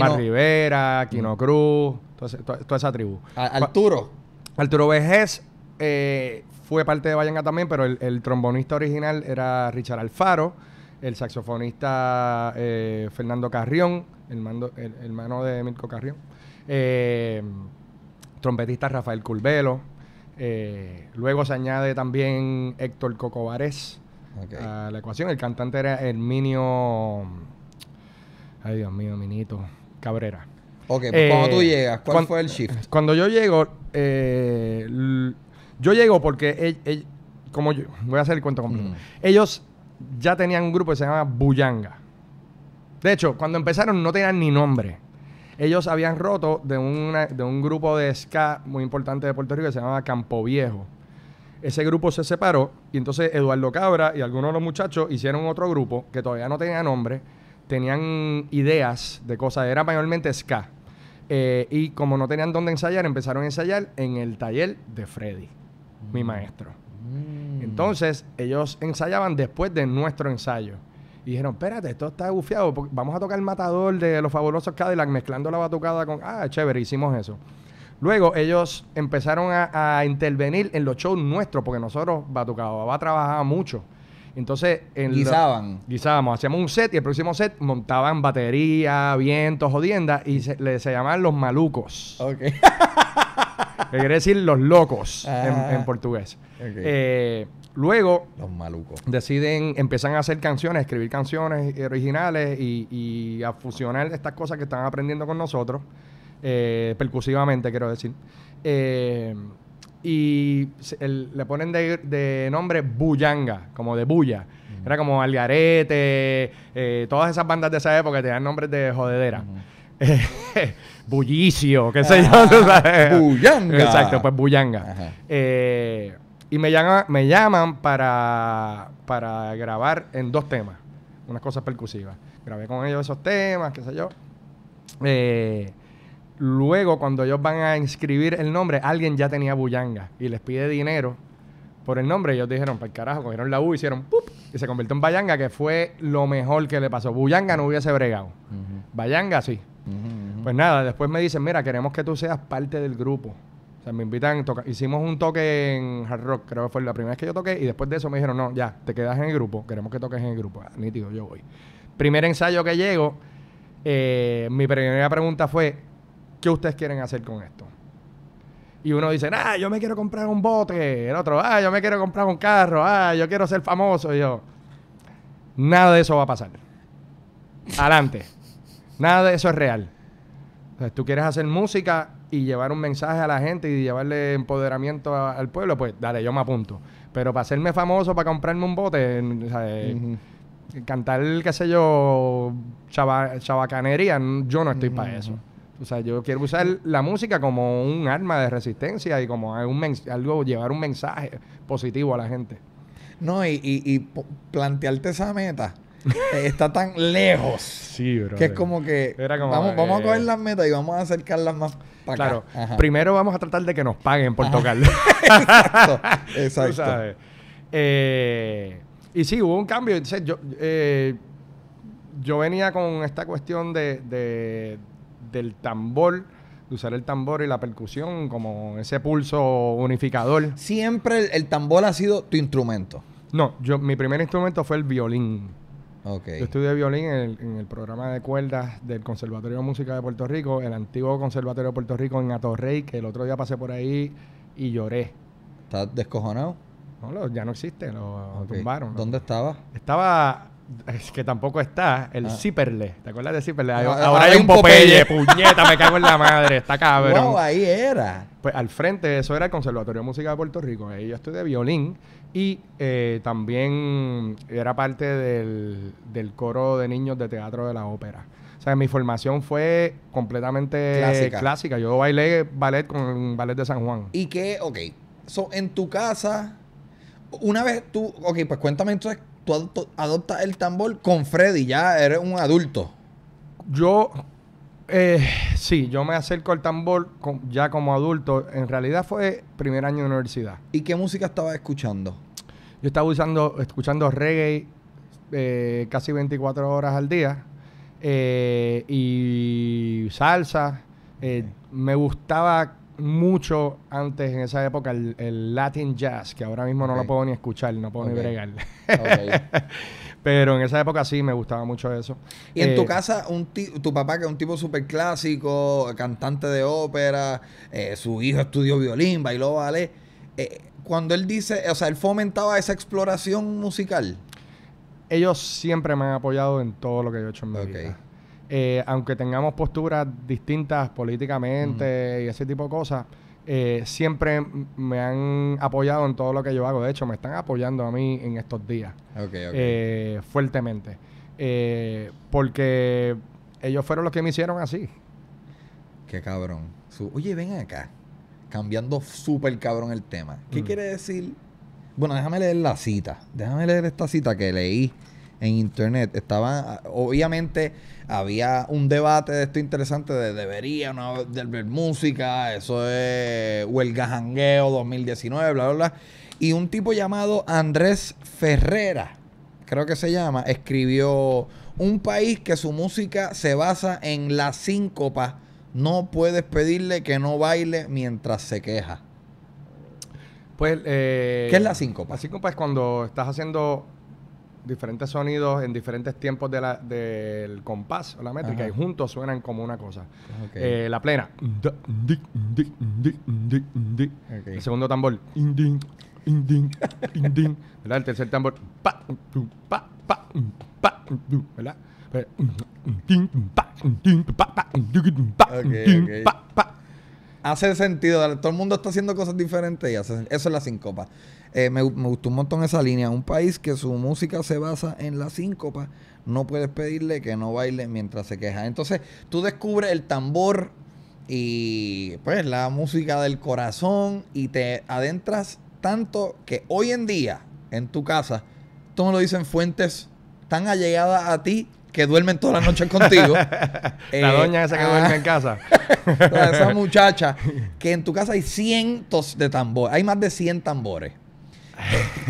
Mar Rivera, Quino Cruz, toda, esa tribu. Arturo. Arturo Vejez eh, fue parte de Bayanga también, pero el, trombonista original era Richard Alfaro, el saxofonista eh, Fernando Carrión, el, el hermano de Mirko Carrión. Eh, trompetista Rafael Culvelo. Eh, luego se añade también Héctor Cocobares a la ecuación. El cantante era Herminio. Ay, Dios mío, Minito Cabrera. Ok, pues cuando tú eh, llegas, ¿cuál fue el shift? Cuando yo llego, eh, yo llego porque, e, e, como yo, voy a hacer el cuento completo. Mm. Ellos ya tenían un grupo que se llamaba ...Buyanga... De hecho, cuando empezaron no tenían ni nombre ellos habían roto de, de un grupo de ska muy importante de Puerto Rico que se llamaba Campo Viejo. Ese grupo se separó y entonces Eduardo Cabra y algunos de los muchachos hicieron otro grupo que todavía no tenía nombre, tenían ideas de cosas, era mayormente ska. Eh, y como no tenían dónde ensayar, empezaron a ensayar en el taller de Freddy, mi mm. maestro. Mm. Entonces, ellos ensayaban después de nuestro ensayo dijeron, espérate, esto está bufiado, vamos a tocar el matador de los fabulosos Cadillac mezclando la batucada con... Ah, chévere, hicimos eso. Luego ellos empezaron a, intervenir en los shows nuestros, porque nosotros, a trabajar mucho. Entonces, en guisaban. guisábamos, hacíamos un set y el próximo set montaban batería, vientos, jodienda y se, le, llamaban los malucos. Ok. quiere decir los locos en, ah. portugués. Ok. Eh, Luego, los malucos. Deciden, empiezan a hacer canciones, escribir canciones originales y, a fusionar estas cosas que están aprendiendo con nosotros, eh, percusivamente, quiero decir. Eh, y le ponen de, nombre Buyanga, como de bulla. Era como Algarete, eh, todas esas bandas de esa época tenían nombres de jodedera. bullicio, qué sé ah, yo. Bullanga. Exacto, pues Bullanga. Y me, me llaman para, grabar en dos temas, unas cosas percusivas. Grabé con ellos esos temas, qué sé yo. Eh, luego, cuando ellos van a inscribir el nombre, alguien ya tenía Bullanga y les pide dinero por el nombre. Ellos dijeron, para el carajo, cogieron la U, hicieron y se convirtió en Bayanga, que fue lo mejor que le pasó. Bullanga no hubiese bregado. Bayanga sí. Pues nada, después me dicen, mira, queremos que tú seas parte del grupo me invitan, toca, hicimos un toque en Hard Rock, creo que fue la primera vez que yo toqué, y después de eso me dijeron, no, ya, te quedas en el grupo, queremos que toques en el grupo. Ah, nítido, yo voy. Primer ensayo que llego, eh, mi primera pregunta fue, ¿qué ustedes quieren hacer con esto? Y uno dice, ah, yo me quiero comprar un bote. El otro, ah, yo me quiero comprar un carro. Ah, yo quiero ser famoso. Y yo, nada de eso va a pasar. Adelante. nada de eso es real. Entonces, tú quieres hacer música y llevar un mensaje a la gente y llevarle empoderamiento al pueblo, pues dale, yo me apunto. Pero para hacerme famoso, para comprarme un bote, eh, cantar, qué sé yo, chava, chabacanería, yo no estoy para eso. O sea, yo quiero usar la música como un arma de resistencia y como algo, llevar un mensaje positivo a la gente. No, y, plantearte esa meta eh, está tan lejos. Que es como que vamos, vamos a coger las metas y vamos a acercarlas más claro. Primero vamos a tratar de que nos paguen por tocarlo. exacto. Eh, y sí, hubo un cambio. yo, eh, yo venía con esta cuestión de, del tambor, de usar el tambor y la percusión como ese pulso unificador. Siempre el, el tambor ha sido tu instrumento. No, yo mi primer instrumento fue el violín. Yo estudié violín en el, programa de cuerdas del Conservatorio de Música de Puerto Rico, el antiguo Conservatorio de Puerto Rico en Atorrey, que el otro día pasé por ahí y lloré. ¿Estás descojonado? No, ya no existe, lo tumbaron. ¿Dónde estaba? Estaba es que tampoco está el Ciperle. Ah. ¿Te acuerdas de Ciperle? ahora, hay un Popeye, puñeta, me cago en la madre, está cabrón. Wow, ahí era. Pues al frente, eso era el Conservatorio de Música de Puerto Rico. Ahí yo estudié violín y eh, también era parte del, coro de niños de teatro de la ópera. O sea, mi formación fue completamente clásica. Yo bailé ballet con ballet de San Juan. ¿Y qué? Ok. So, en tu casa, una vez tú... Ok, pues cuéntame entonces, tú adoptas el tambor con Freddy, ya eres un adulto. Yo eh, sí, yo me acerco al tambor ya como adulto. En realidad fue primer año de universidad. ¿Y qué música estaba escuchando? Yo estaba escuchando reggae eh, casi 24 horas al día eh, y salsa. Eh, me gustaba mucho antes en esa época el, Latin jazz, que ahora mismo no lo puedo ni escuchar, no puedo ni bregar. Pero en esa época sí me gustaba mucho eso. Y en tu eh, casa, un tu papá, que es un tipo súper clásico, cantante de ópera, eh, su hijo estudió violín, bailó ballet. Eh, cuando él dice, o sea, él fomentaba esa exploración musical. Ellos siempre me han apoyado en todo lo que yo he hecho en mi vida. aunque tengamos posturas distintas políticamente y ese tipo de cosas, eh, siempre me han apoyado en todo lo que yo hago. De hecho, me están apoyando a mí en estos días. Eh, fuertemente. Eh, porque ellos fueron los que me hicieron así. Qué cabrón. Oye, ven acá. Cambiando súper cabrón el tema. ¿Qué mm. quiere decir? Bueno, déjame leer la cita. Déjame leer esta cita que leí en internet. estaba, obviamente, había un debate de esto interesante de debería no ver música, eso es huelga jangueo 2019, bla, bla, bla. Y un tipo llamado Andrés Ferrera, creo que se llama, escribió un país que su música se basa en la síncopa. No puedes pedirle que no baile mientras se queja. Pues, eh, ¿qué es la síncopa? La síncopa es cuando estás haciendo diferentes sonidos en diferentes tiempos de la, del compás o la métrica y juntos suenan como una cosa. Eh, la plena. El segundo tambor. El tercer tambor. hace sentido, todo el mundo está haciendo cosas diferentes y eso es la sincopa. Eh, me, gustó un montón esa línea. Un país que su música se basa en la síncopa, no puedes pedirle que no baile mientras se queja. Entonces, tú descubres el tambor y pues la música del corazón y te adentras tanto que hoy en día en tu casa, tú lo dicen fuentes tan allegadas a ti que duermen toda la noche contigo. la eh, doña esa que ah. duerme en casa. esa muchacha que en tu casa hay cientos de tambores, hay más de 100 tambores.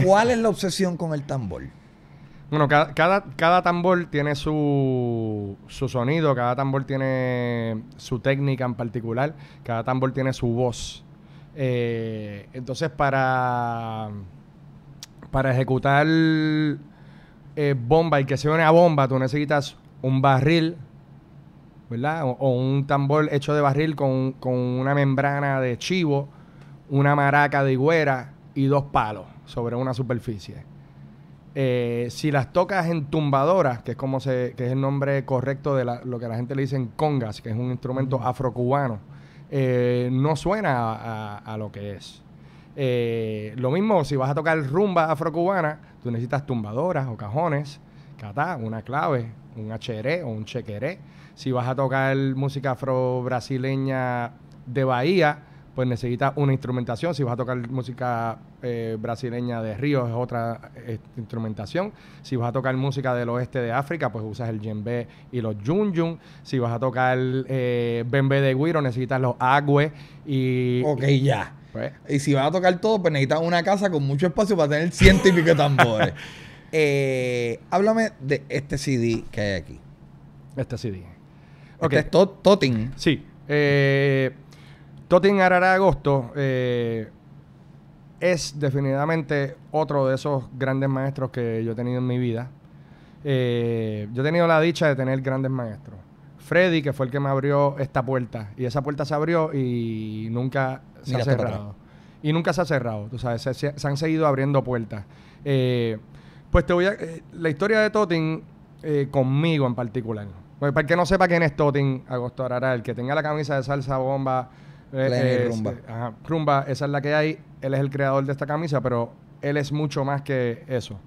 ¿Cuál es la obsesión con el tambor? Bueno, cada, cada, tambor tiene su, sonido, cada tambor tiene su técnica en particular, cada tambor tiene su voz. Eh, entonces, para, para ejecutar eh, bomba y que se une a bomba, tú necesitas un barril, ¿verdad? O, un tambor hecho de barril con, con una membrana de chivo, una maraca de higuera y dos palos sobre una superficie. Eh, si las tocas en tumbadoras, que es como se, que es el nombre correcto de la, lo que la gente le dice en congas, que es un instrumento afrocubano, cubano, eh, no suena a, lo que es. Eh, lo mismo si vas a tocar rumba afrocubana, tú necesitas tumbadoras o cajones, catá, una clave, un HR o un chequeré. Si vas a tocar música afro brasileña de Bahía, pues necesitas una instrumentación. Si vas a tocar música eh, brasileña de río, es otra eh, instrumentación. Si vas a tocar música del oeste de África, pues usas el djembe y los yunyun. Si vas a tocar el eh, bembe de guiro, necesitas los agüe y... Ok, ya. Pues. y si vas a tocar todo, pues necesitas una casa con mucho espacio para tener ciento y pico tambores. háblame de este CD que hay aquí. Este CD. Este okay. es Sí. Totin Arara Agosto eh, es definitivamente otro de esos grandes maestros que yo he tenido en mi vida. Eh, yo he tenido la dicha de tener grandes maestros. Freddy, que fue el que me abrió esta puerta. Y esa puerta se abrió y nunca se ha cerrado. Y nunca se ha cerrado. Tú sabes, se, han seguido abriendo puertas. Eh, pues te voy a. la historia de Totin conmigo en particular. Pues para que no sepa quién es Totin, Agosto Arara, el que tenga la camisa de salsa bomba, eh, la eh, Rumba. Rumba, esa es la que hay. Él es el creador de esta camisa, pero él es mucho más que eso.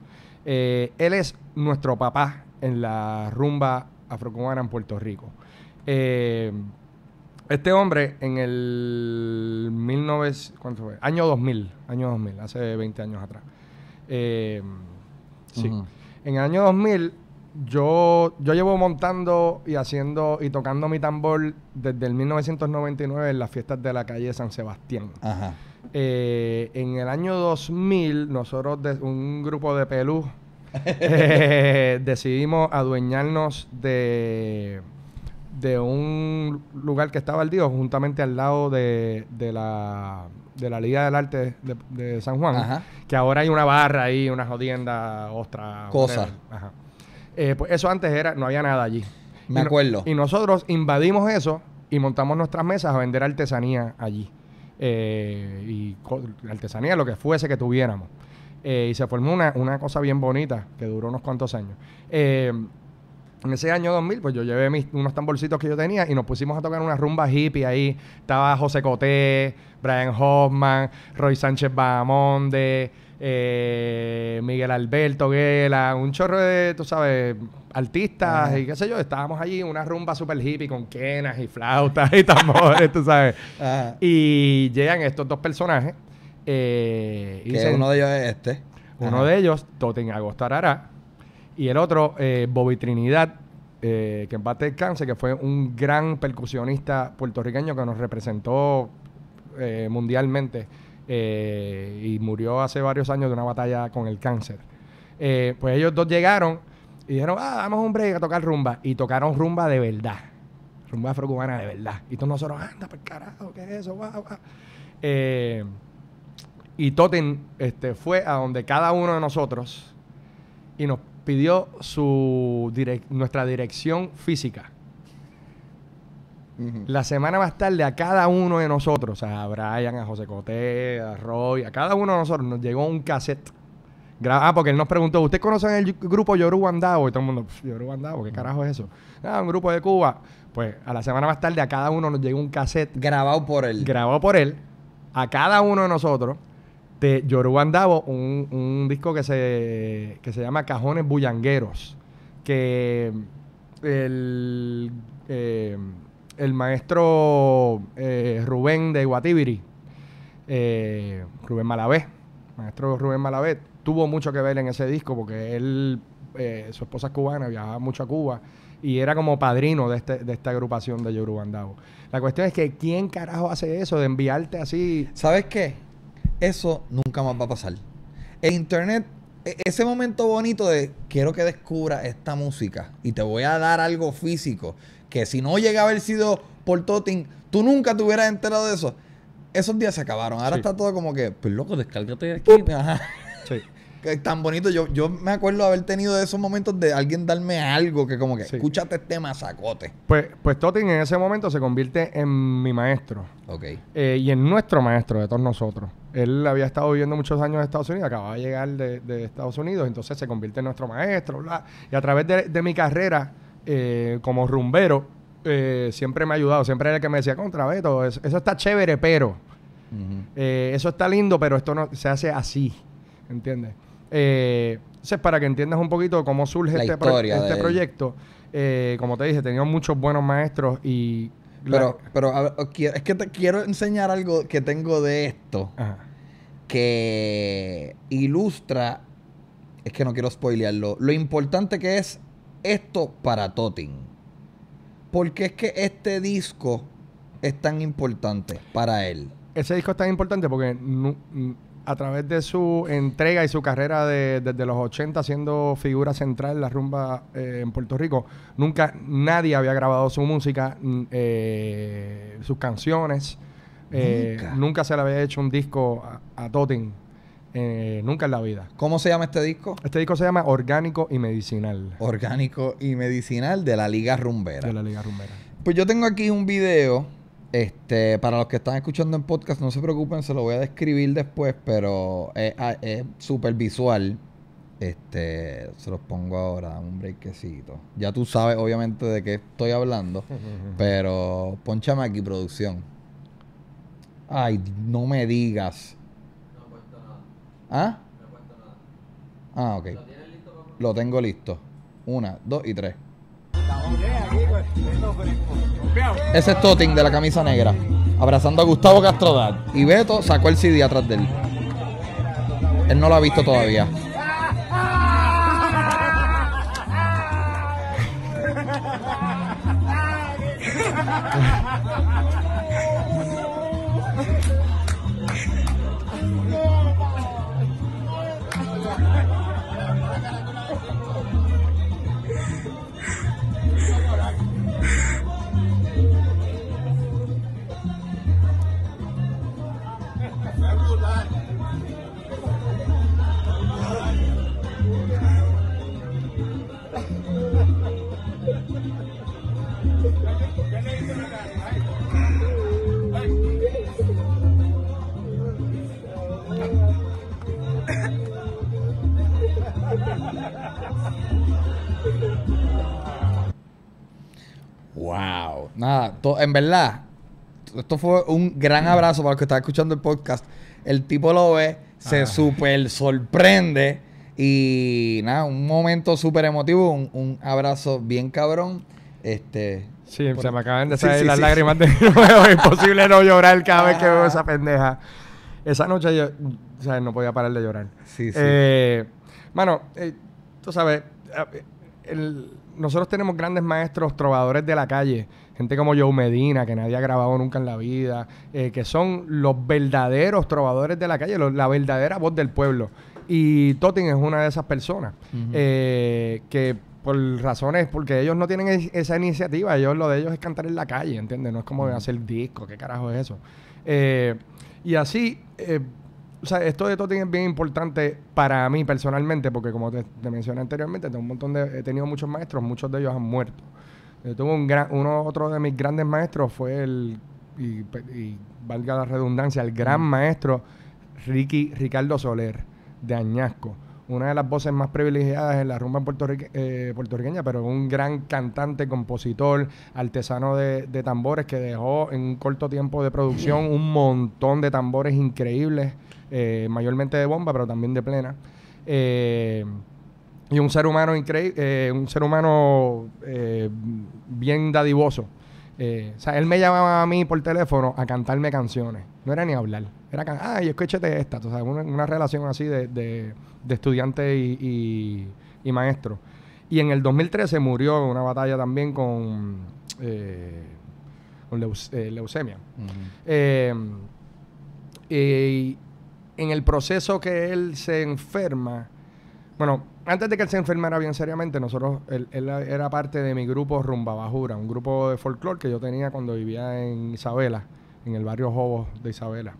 Eh, él es nuestro papá en la rumba afrocubana en Puerto Rico. este hombre en el ¿cuánto fue? Año 2000, año 2000, hace 20 años atrás. sí. En el año 2000 yo, yo llevo montando y haciendo y tocando mi tambor desde el 1999 en las fiestas de la calle San Sebastián. Ajá. Eh, en el año 2000, nosotros, un grupo de pelú, eh, decidimos adueñarnos de, de un lugar que estaba al Dios, juntamente al lado de, de la de la Liga del Arte de, San Juan, que ahora hay una barra ahí, una jodienda, ostra. Cosa. Ajá. Eh, pues eso antes era, no había nada allí. Me acuerdo. y nosotros invadimos eso y montamos nuestras mesas a vender artesanía allí. Eh, y artesanía, lo que fuese que tuviéramos. Eh, y se formó una, cosa bien bonita que duró unos cuantos años. en ese año 2000, pues yo llevé unos tamborcitos que yo tenía y nos pusimos a tocar una rumba hippie ahí. Estaba José Coté, Brian Hoffman, Roy Sánchez Bahamonde, eh, Miguel Alberto Guela, un chorro de, tú sabes, artistas y qué sé yo. Estábamos allí en una rumba super hippie con quenas y flautas y tambores, tú sabes. Y llegan estos dos personajes. Eh, uno de ellos es este. Uno de ellos, Totin Agosto y el otro, eh, Bobby Trinidad, que en parte descanse, que fue un gran percusionista puertorriqueño que nos representó mundialmente eh, y murió hace varios años de una batalla con el cáncer. Eh, pues ellos dos llegaron y dijeron, ah, vamos un break a tocar rumba. Y tocaron rumba de verdad. Rumba afrocubana de verdad. Y todos nosotros, anda, por carajo, ¿qué es eso? Eh, y Totten este, fue a donde cada uno de nosotros y nos pidió su nuestra dirección física. La semana más tarde a cada uno de nosotros, a Brian, a José Coté, a Roy, a cada uno de nosotros nos llegó un cassette. Ah, porque él nos preguntó, ¿ustedes conocen el grupo Yoruba Andavo? Y todo el mundo, Yoruba Andavo, ¿qué carajo es eso? Ah, un grupo de Cuba. Pues a la semana más tarde a cada uno nos llegó un cassette. Grabado por él. Grabado por él. A cada uno de nosotros. De Yoruba Andavo, un, disco que se, que se llama Cajones Bullangueros. Que el... Eh, el maestro eh, Rubén de Guatibiri, eh, Rubén Malavé, maestro Rubén Malavé, tuvo mucho que ver en ese disco porque él, eh, su esposa es cubana, viajaba mucho a Cuba y era como padrino de, este, esta agrupación de Yorubandao. La cuestión es que ¿quién carajo hace eso de enviarte así? ¿Sabes qué? Eso nunca más va a pasar. En internet e, ese momento bonito de quiero que descubra esta música y te voy a dar algo físico que si no llegaba a haber sido por Totin, tú nunca te hubieras enterado de eso. Esos días se acabaron. Ahora está todo como que, pues loco, descárgate de aquí. Tan bonito. Yo, yo me acuerdo haber tenido esos momentos de alguien darme algo que como que, sí. escúchate este masacote. Pues, pues Totin en ese momento se convierte en mi maestro. Ok. Eh, y en nuestro maestro, de todos nosotros. Él había estado viviendo muchos años en Estados Unidos, acababa de llegar de, Estados Unidos, entonces se convierte en nuestro maestro, bla. Y a través de mi carrera eh, como rumbero, eh, siempre me ha ayudado. Siempre era el que me decía, contra Beto, eso, está chévere, pero. Eh, eso está lindo, pero esto no se hace así. ¿Entiendes? entonces, para que entiendas un poquito cómo surge este, este proyecto, como te dije, tenía muchos buenos maestros y. Pero, pero es que te quiero enseñar algo que tengo de esto. Que ilustra es que no quiero spoilearlo, lo importante que es esto para Totin. Porque es que este disco es tan importante para él. Ese disco es tan importante porque mm, a través de su entrega y su carrera desde los 80 siendo figura central en la rumba eh, en Puerto Rico, nunca nadie había grabado su música, mm, eh, sus canciones. Eh, nunca. se le había hecho un disco a, a Totin eh, nunca en la vida. ¿Cómo se llama este disco? Este disco se llama Orgánico y Medicinal. Orgánico y Medicinal de la Liga Rumbera. De la Liga Rumbera. Pues yo tengo aquí un video. Este, para los que están escuchando en podcast, no se preocupen, se lo voy a describir después, pero es súper visual. Este, se los pongo ahora, un breakcito. Ya tú sabes, obviamente, de qué estoy hablando, pero ponchame aquí, producción. Ay, no me digas ¿Ah? Ah, ok. ¿Lo, tengo listo. Una, dos y tres. Ese es Toting de la camisa negra, abrazando a Gustavo Castrodad. Y Beto sacó el CD atrás de él. Él no lo ha visto todavía. nada, en verdad, esto fue un gran mm. abrazo para los que están escuchando el podcast. El tipo lo ve, se ah. super súper sorprende y nada, un momento súper emotivo, un, abrazo bien cabrón. Este. Sí, se me acaban de salir las lágrimas de nuevo. Imposible no llorar cada vez que veo esa pendeja. Esa noche yo, o sea, no podía parar de llorar. Sí, sí. Eh, eh, tú sabes, eh, nosotros tenemos grandes maestros, trovadores de la calle gente como Joe Medina, que nadie ha grabado nunca en la vida, eh, que son los verdaderos trovadores de la calle, la verdadera voz del pueblo. Y Totin es una de esas personas eh, que por razones, porque ellos no tienen esa iniciativa, ellos lo de ellos es cantar en la calle, ¿entiendes? No es como hacer disco, ¿qué carajo es eso? Eh, y así, o sea, esto de Totin es bien importante para mí personalmente, porque como te, te mencioné anteriormente, tengo un montón de, he tenido muchos maestros, muchos de ellos han muerto. Yo tuve un uno otro de mis grandes maestros fue el, y, valga la redundancia, el gran maestro Ricky Ricardo Soler de Añasco. Una de las voces más privilegiadas en la rumba eh, puertorriqueña, pero un gran cantante, compositor, artesano de, tambores que dejó en un corto tiempo de producción un montón de tambores increíbles, eh, mayormente de bomba, pero también de plena. Eh, y un ser humano increíble, eh, un ser humano eh, bien dadivoso. Eh, o sea, él me llamaba a mí por teléfono a cantarme canciones. No era ni hablar. Era, ah ay, escúchate esta. O sea, una, relación así de, estudiante y, maestro. Y en el 2013 murió en una batalla también con, leucemia. y en el proceso que él se enferma, bueno, antes de que él se enfermara bien seriamente, nosotros, él, era parte de mi grupo Rumba Bajura, un grupo de folclore que yo tenía cuando vivía en Isabela, en el barrio Jobos de Isabela.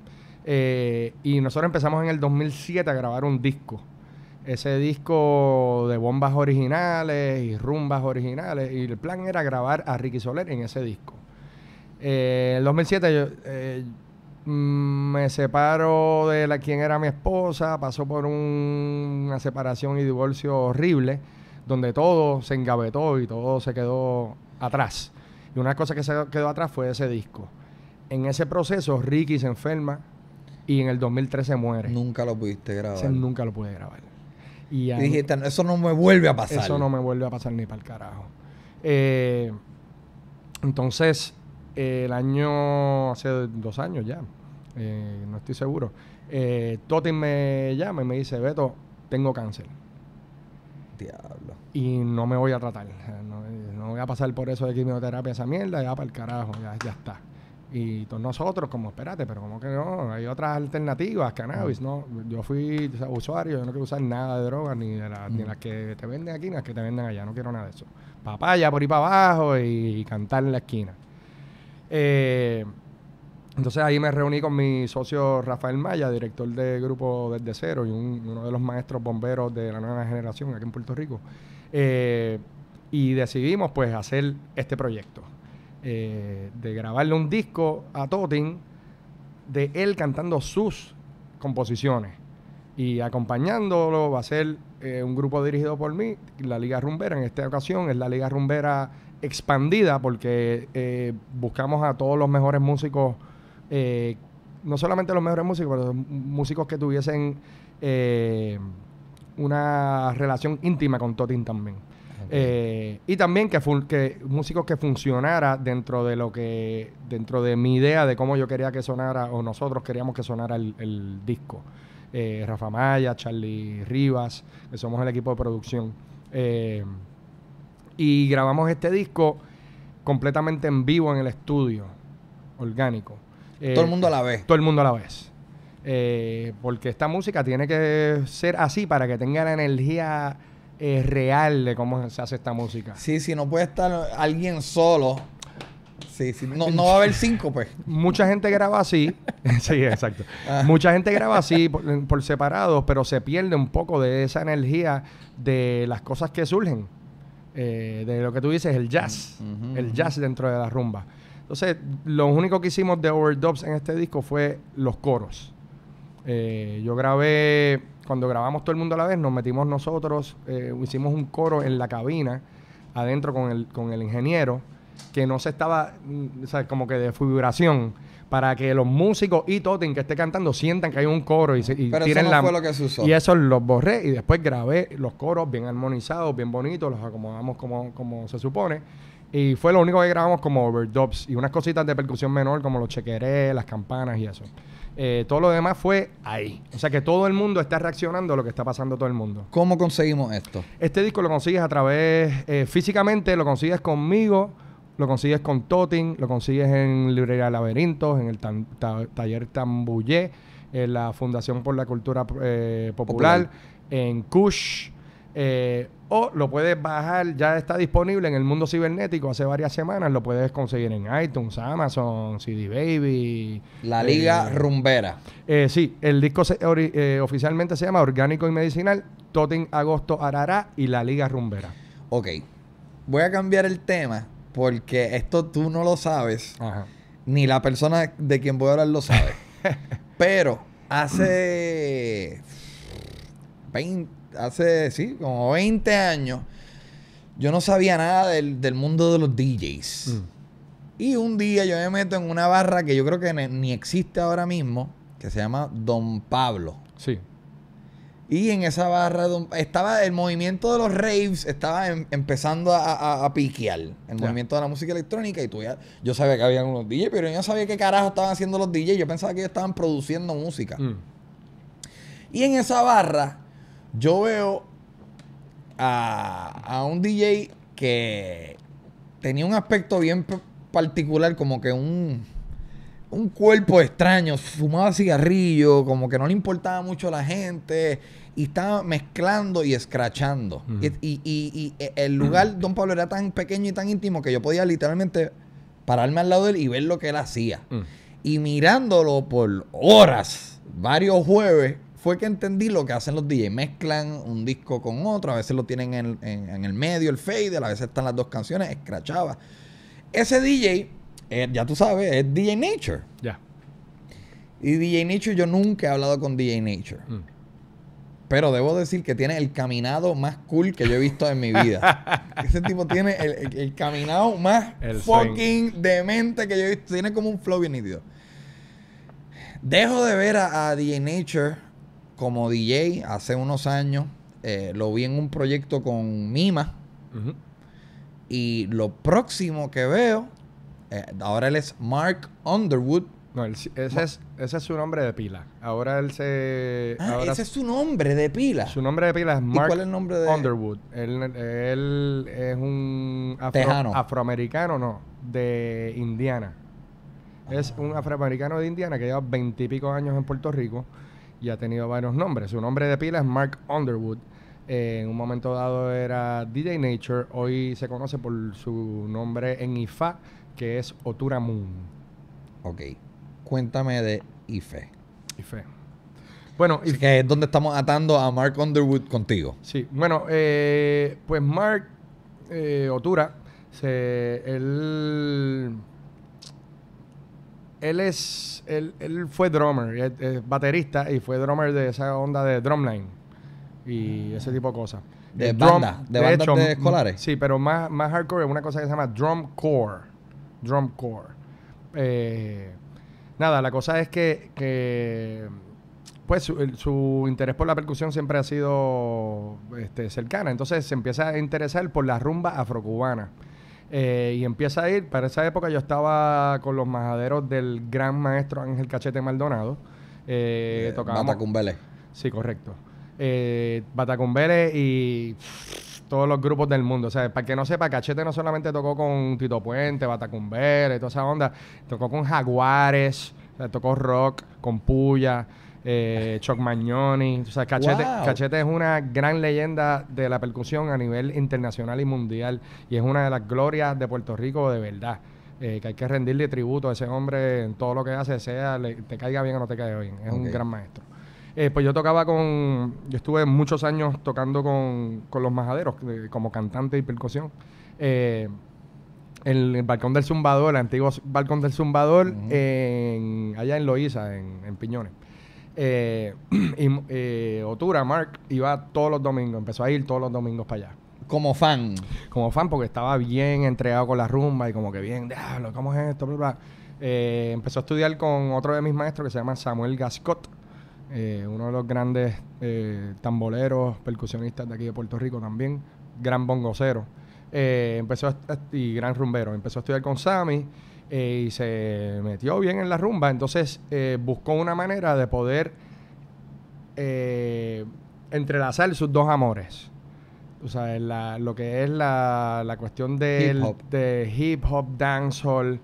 Eh, y nosotros empezamos en el 2007 a grabar un disco. Ese disco de bombas originales y rumbas originales. Y el plan era grabar a Ricky Soler en ese disco. Eh, en el 2007 yo, eh, Mm, me separo de la quien era mi esposa, pasó por una separación y divorcio horrible, donde todo se engavetó y todo se quedó atrás. Y una cosa que se quedó atrás fue ese disco. En ese proceso, Ricky se enferma y en el 2013 muere. Nunca lo pudiste grabar. nunca lo pude grabar. Y, dijiste, eso no me vuelve a pasar. Eso no me vuelve a pasar ni para el carajo. Eh, entonces, el año, hace dos años ya, eh, no estoy seguro, eh, me llama y me dice, Beto, tengo cáncer. Diablo. Y no me voy a tratar. No, voy a pasar por eso de quimioterapia, esa mierda, ya para el carajo, ya, está. Y todos nosotros, como, espérate, pero como que no, hay otras alternativas, cannabis, mm. ¿no? Yo fui usuario, yo no quiero usar nada de drogas, ni de mm. las que te venden aquí, ni las que te venden allá, no quiero nada de eso. Papaya por ir para abajo y cantar en la esquina. Eh, entonces ahí me reuní con mi socio Rafael Maya, director de Grupo Desde Cero y uno de los maestros bomberos de la nueva generación aquí en Puerto Rico. Eh, y decidimos pues hacer este proyecto, eh, de grabarle un disco a Totin de él cantando sus composiciones. Y acompañándolo va a ser un grupo dirigido por mí, la Liga Rumbera. En esta ocasión es la Liga Rumbera expandida porque eh, buscamos a todos los mejores músicos, eh, no solamente los mejores músicos, pero músicos que tuviesen eh, una relación íntima con Totin también. y también que, músicos que funcionara dentro de lo que dentro de mi idea de cómo yo quería que sonara o nosotros queríamos que sonara el, disco Rafa Maya Charlie Rivas que somos el equipo de producción y grabamos este disco completamente en vivo en el estudio, orgánico. todo el mundo a la eh, vez. Todo el mundo a la vez. Eh, porque esta música tiene que ser así para que tenga la energía eh, real de cómo se hace esta música. Sí, si no puede estar alguien solo. No, va a haber cinco, pues. Mucha gente graba así. sí, exacto. Ah. Mucha gente graba así por, por separados, pero se pierde un poco de esa energía de las cosas que surgen. Eh, de lo que tú dices, el jazz, mm, el jazz dentro de la rumba. Entonces, lo único que hicimos de overdubs en este disco fue los coros. Eh, yo grabé, cuando grabamos todo el mundo a la vez, nos metimos nosotros, eh, hicimos un coro en la cabina, adentro con el, con el ingeniero, que no se estaba, mm, o como que de fibración para que los músicos y Totten que esté cantando sientan que hay un coro y, se, y eso fue lo que se usó. Y eso los borré y después grabé los coros bien armonizados, bien bonitos, los acomodamos como, como se supone. Y fue lo único que grabamos como overdubs y unas cositas de percusión menor como los chequerés, las campanas y eso. Eh, todo lo demás fue ahí. O sea que todo el mundo está reaccionando a lo que está pasando todo el mundo. ¿Cómo conseguimos esto? Este disco lo consigues a través, eh, físicamente lo consigues conmigo lo consigues con Totin, lo consigues en Librería Laberintos, en el Taller Tambullé, en la Fundación por la Cultura eh, Popular, en Kush. Eh, o lo puedes bajar, ya está disponible en el mundo cibernético hace varias semanas, lo puedes conseguir en iTunes, Amazon, CD Baby. La Liga eh, Rumbera. sí, el disco oficialmente se llama Orgánico y Medicinal, ...Totin Agosto Arará y La Liga Rumbera. Ok, voy a cambiar el tema porque esto tú no lo sabes, ni la persona de quien voy a hablar lo sabe. Pero hace 20, hace, sí, como 20 años, yo no sabía nada del, mundo de los DJs. Mm. Y un día yo me meto en una barra que yo creo que ni existe ahora mismo, que se llama Don Pablo. Sí. Y en esa barra estaba el movimiento de los raves, estaba em, empezando a, piquear el movimiento de la música electrónica. Y tú ya, yo sabía que había unos DJs, pero yo no sabía qué carajo estaban haciendo los DJs. Yo pensaba que ellos estaban produciendo música. Mm. Y en esa barra, yo veo a, un DJ que tenía un aspecto bien particular, como que un un cuerpo extraño, fumaba cigarrillo, como que no le importaba mucho a la gente y estaba mezclando y escrachando. y, eh, el lugar, Don Pablo, era tan pequeño y tan íntimo que yo podía literalmente pararme al lado de él y ver lo que él hacía. Mm. Y mirándolo por horas, varios jueves, fue que entendí lo que hacen los DJs. Mezclan un disco con otro, a veces lo tienen en, el medio, el fade, a veces están las dos canciones, escrachaba. Ese DJ, eh, ya tú sabes, es DJ Nature. Ya. Y DJ Nature, yo nunca he hablado con DJ Nature. Mm pero debo decir que tiene el caminado más cool que yo he visto en mi vida. Ese tipo tiene el, caminado más fucking demente que yo he visto. Tiene como un flow bien nítido. Dejo de ver a, DJ Nature como DJ hace unos años. Eh, lo vi en un proyecto con Mima. Y lo próximo que veo, eh, ahora él es Mark Underwood no, ese, es, ese es su nombre de pila. Ahora él se. Ah, ese es su nombre de pila. Su nombre de pila es Mark Underwood. Él, es un afroamericano, no, de Indiana. Ah. Es un afroamericano de Indiana que lleva veintipico años en Puerto Rico y ha tenido varios nombres. Su nombre de pila es Mark Underwood. en un momento dado era DJ Nature. Hoy se conoce por su nombre en IFA, que es Otura Moon. Ok. Cuéntame de IFE. IFE. Bueno, Así que es donde estamos atando a Mark Underwood contigo. Sí, bueno, eh, pues Mark eh, Otura, él, él es, él, fue drummer, es, baterista y fue drummer de esa onda de drumline y ah. ese tipo de cosas. De banda, de, bandas de escolares. Sí, pero más, más hardcore es una cosa que se llama drum core. Drum Eh, Nada, la cosa es que, pues su, interés por la percusión siempre ha sido este, cercana. Entonces se empieza a interesar por la rumba afrocubana. Eh, y empieza a ir, para esa época yo estaba con los majaderos del gran maestro Ángel Cachete Maldonado. Eh, eh Batacumbele. Sí, correcto. Eh, Batacumbele y todos los grupos del mundo. O sea, para que no sepa, Cachete no solamente tocó con Tito Puente, y toda esa onda, tocó con Jaguares, tocó rock, con Puya, eh, Choc mañoni O sea, Cachete, Cachete es una gran leyenda de la percusión a nivel internacional y mundial y es una de las glorias de Puerto Rico de verdad. Eh, que hay que rendirle tributo a ese hombre en todo lo que hace, sea le, te caiga bien o no te caiga bien. Es un gran maestro. Eh, pues yo tocaba con. Yo estuve muchos años tocando con, los majaderos, eh, como cantante y percusión. Eh, en el balcón del Zumbador, el antiguo balcón del Zumbador, allá en Loíza, en, Piñones. y Otura, Mark, iba todos los domingos, empezó a ir todos los domingos para allá. Como fan. Como fan, porque estaba bien entregado con la rumba y como que bien, diablo, ¿cómo es esto? empezó a estudiar con otro de mis maestros que se llama Samuel Gascott. Eh, uno de los grandes eh, tamboleros, percusionistas de aquí de Puerto Rico también, gran bongocero. Eh, empezó y gran rumbero. Empezó a estudiar con Sammy y se metió bien en la rumba. Entonces buscó una manera de poder entrelazar sus dos amores. O sea, lo que es la, cuestión del, hip -hop. de hip hop, dancehall,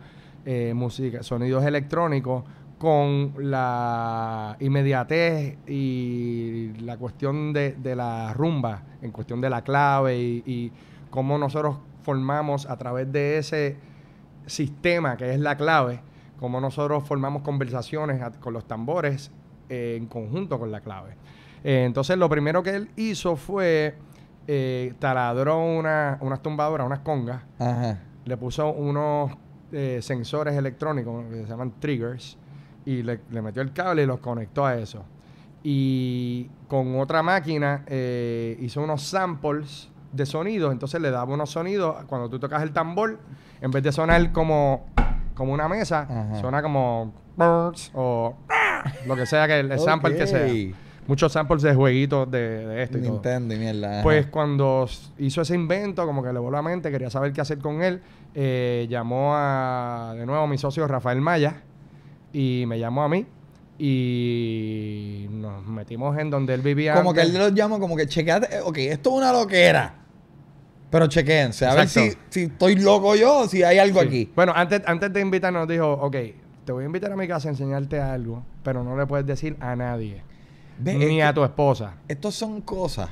música, sonidos electrónicos con la inmediatez y la cuestión de, la rumba, en cuestión de la clave y, cómo nosotros formamos a través de ese sistema que es la clave, cómo nosotros formamos conversaciones con los tambores eh, en conjunto con la clave. Eh, entonces lo primero que él hizo fue eh, taladró una, unas tumbadoras, unas congas, le puso unos eh, sensores electrónicos que se llaman triggers, y le, metió el cable y los conectó a eso. Y con otra máquina eh, hizo unos samples de sonidos, entonces le daba unos sonidos, cuando tú tocas el tambor, en vez de sonar como, como una mesa, suena como o lo que sea que el, sample que sea. Muchos samples de jueguitos de, esto y mierda. Pues cuando hizo ese invento, como que le voló la mente, quería saber qué hacer con él, eh, llamó a, de nuevo, a mi socio Rafael Maya, y me llamó a mí y nos metimos en donde él vivía. Como que él los llama, como que chequeate, eh, ok, esto es una loquera. Pero chequense, a ver si, estoy loco yo o si hay algo aquí. Bueno, antes, antes de invitarnos dijo, ok, te voy a invitar a mi casa a enseñarte algo, pero no le puedes decir a nadie. ni a tu esposa. Estos son cosas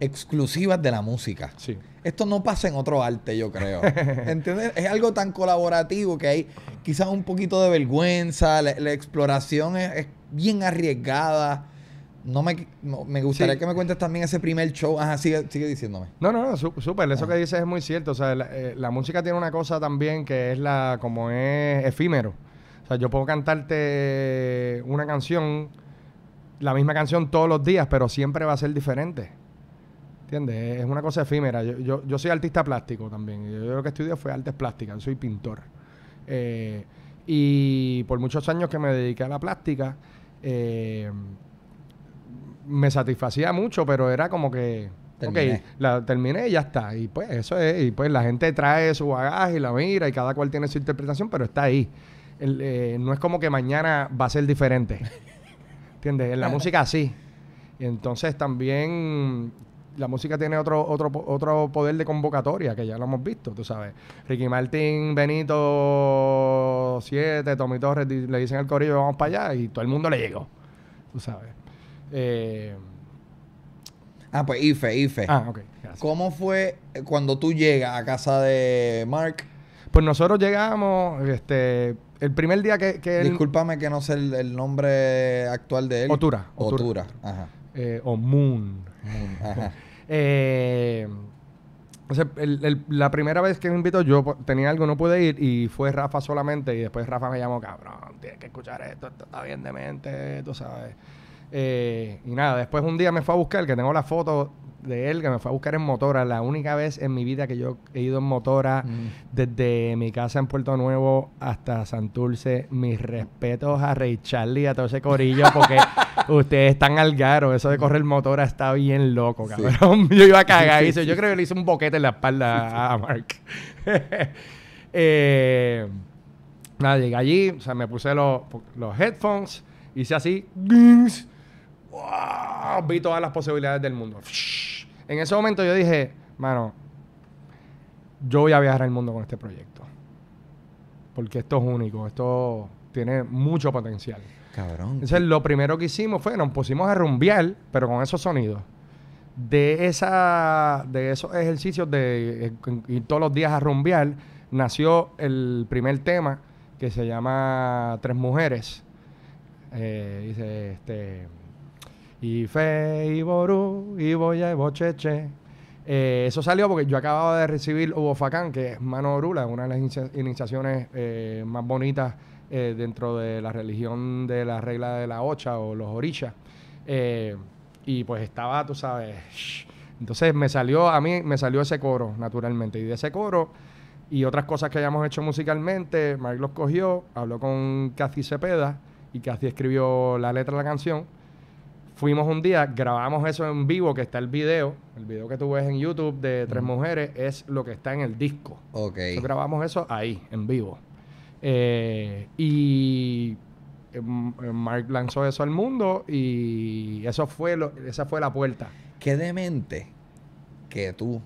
exclusivas de la música. Sí. Esto no pasa en otro arte, yo creo. ¿Entiendes? Es algo tan colaborativo que hay quizás un poquito de vergüenza, la, exploración es, bien arriesgada. No me, me gustaría que me cuentes también ese primer show. Ajá, sigue, diciéndome. No, no, no, súper. Eso que dices es muy cierto. O sea, la, eh, la, música tiene una cosa también que es la, como es efímero. O sea, yo puedo cantarte una canción, la misma canción todos los días, pero siempre va a ser diferente. ¿Entiendes? Es una cosa efímera. Yo, soy artista plástico también. Yo, lo que estudié fue artes plásticas. Yo soy pintor. Eh, y por muchos años que me dediqué a la plástica, eh, me satisfacía mucho, pero era como que... Terminé. la terminé y ya está. Y pues eso es. Y pues la gente trae su bagaje y la mira y cada cual tiene su interpretación, pero está ahí. Eh, no es como que mañana va a ser diferente. ¿Entiendes? En la música sí. entonces también la música tiene otro, otro, otro poder de convocatoria, que ya lo hemos visto, tú sabes. Ricky Martín, Benito 7, Tommy Torres le dicen al corillo, vamos para allá, y todo el mundo le llegó, tú sabes. Eh, ah, pues Ife, Ife. Ah, ok. ¿Cómo fue cuando tú llegas a casa de Mark? Pues nosotros llegamos, este, el primer día que, que él... Discúlpame que no sé el, nombre actual de él. Otura. Otura, Ajá. Eh, o Moon. Moon. Ajá. Eh, la primera vez que me invitó, yo tenía algo, no pude ir, y fue Rafa solamente, y después Rafa me llamó, cabrón, tienes que escuchar esto, esto está bien de mente tú sabes. Eh, y nada, después un día me fue a buscar, que tengo la foto de él que me fue a buscar en motora. La única vez en mi vida que yo he ido en motora mm. desde mi casa en Puerto Nuevo hasta Santurce. Mis respetos a Ray Charlie y a todo ese corillo porque ustedes están al garo. Eso de mm. correr motora está bien loco, cabrón. Yo iba a cagar. Yo creo que le hice un boquete en la espalda a Mark. Eh, nada, llegué allí, o sea, me puse los, los headphones, hice así vi todas las posibilidades del mundo. En ese momento yo dije, mano, yo voy a viajar al mundo con este proyecto. Porque esto es único, esto tiene mucho potencial. Cabrón. Entonces, lo primero que hicimos fue, nos pusimos a rumbear, pero con esos sonidos. De, esa, de esos ejercicios de eh, ir todos los días a rumbear, nació el primer tema que se llama Tres Mujeres. Eh, dice, este y fe, y ború, y boya, bocheche. Eh, eso salió porque yo acababa de recibir Ubofacán, que es mano orula, una de las iniciaciones eh, más bonitas eh, dentro de la religión de la regla de la ocha o los orishas. y pues estaba, tú sabes. Entonces me salió, a mí me salió ese coro, naturalmente. Y de ese coro y otras cosas que hayamos hecho musicalmente, Mark los cogió, habló con Cathy Cepeda y Cathy escribió la letra de la canción Fuimos un día, grabamos eso en vivo, que está el video. El video que tú ves en YouTube de Tres Mujeres es lo que está en el disco. Ok. grabamos eso ahí, en vivo. Eh, y eh, eh, Mark lanzó eso al mundo y eso fue lo, esa fue la puerta. Qué demente que tú.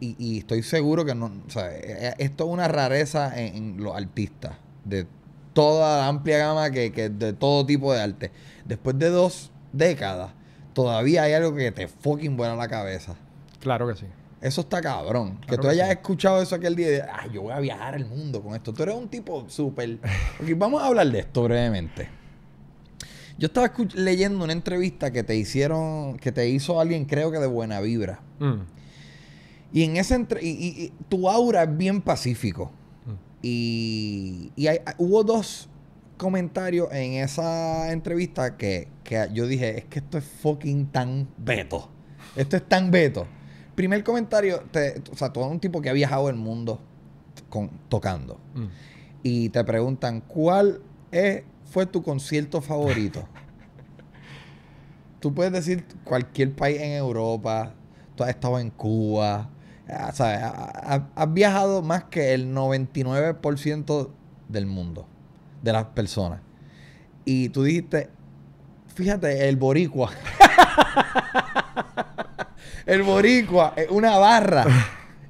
Y, estoy seguro que no. O sea, esto es una rareza en, los artistas de toda la amplia gama que, que de todo tipo de arte después de dos décadas, todavía hay algo que te fucking vuela la cabeza. Claro que sí. Eso está cabrón. que tú hayas escuchado eso aquel día de, ah, yo voy a viajar el mundo con esto. Tú eres un tipo súper... vamos a hablar de esto brevemente. Yo estaba leyendo una entrevista que te hicieron, que te hizo alguien, creo que de Buena Vibra. Mm. Y en esa y, tu aura es bien pacífico. Mm. Y, y hubo dos comentario en esa entrevista que, yo dije, es que esto es fucking tan beto. Esto es tan beto. Primer comentario, o sea, todo un tipo que ha viajado el mundo con, tocando. Mm. Y te preguntan, ¿cuál fue tu concierto favorito? Tú puedes decir cualquier país en Europa, tú has estado en Cuba, ah, ¿sabes? has viajado más que el 99% del mundo de las personas. Y tú dijiste, fíjate, el boricua. el boricua una barra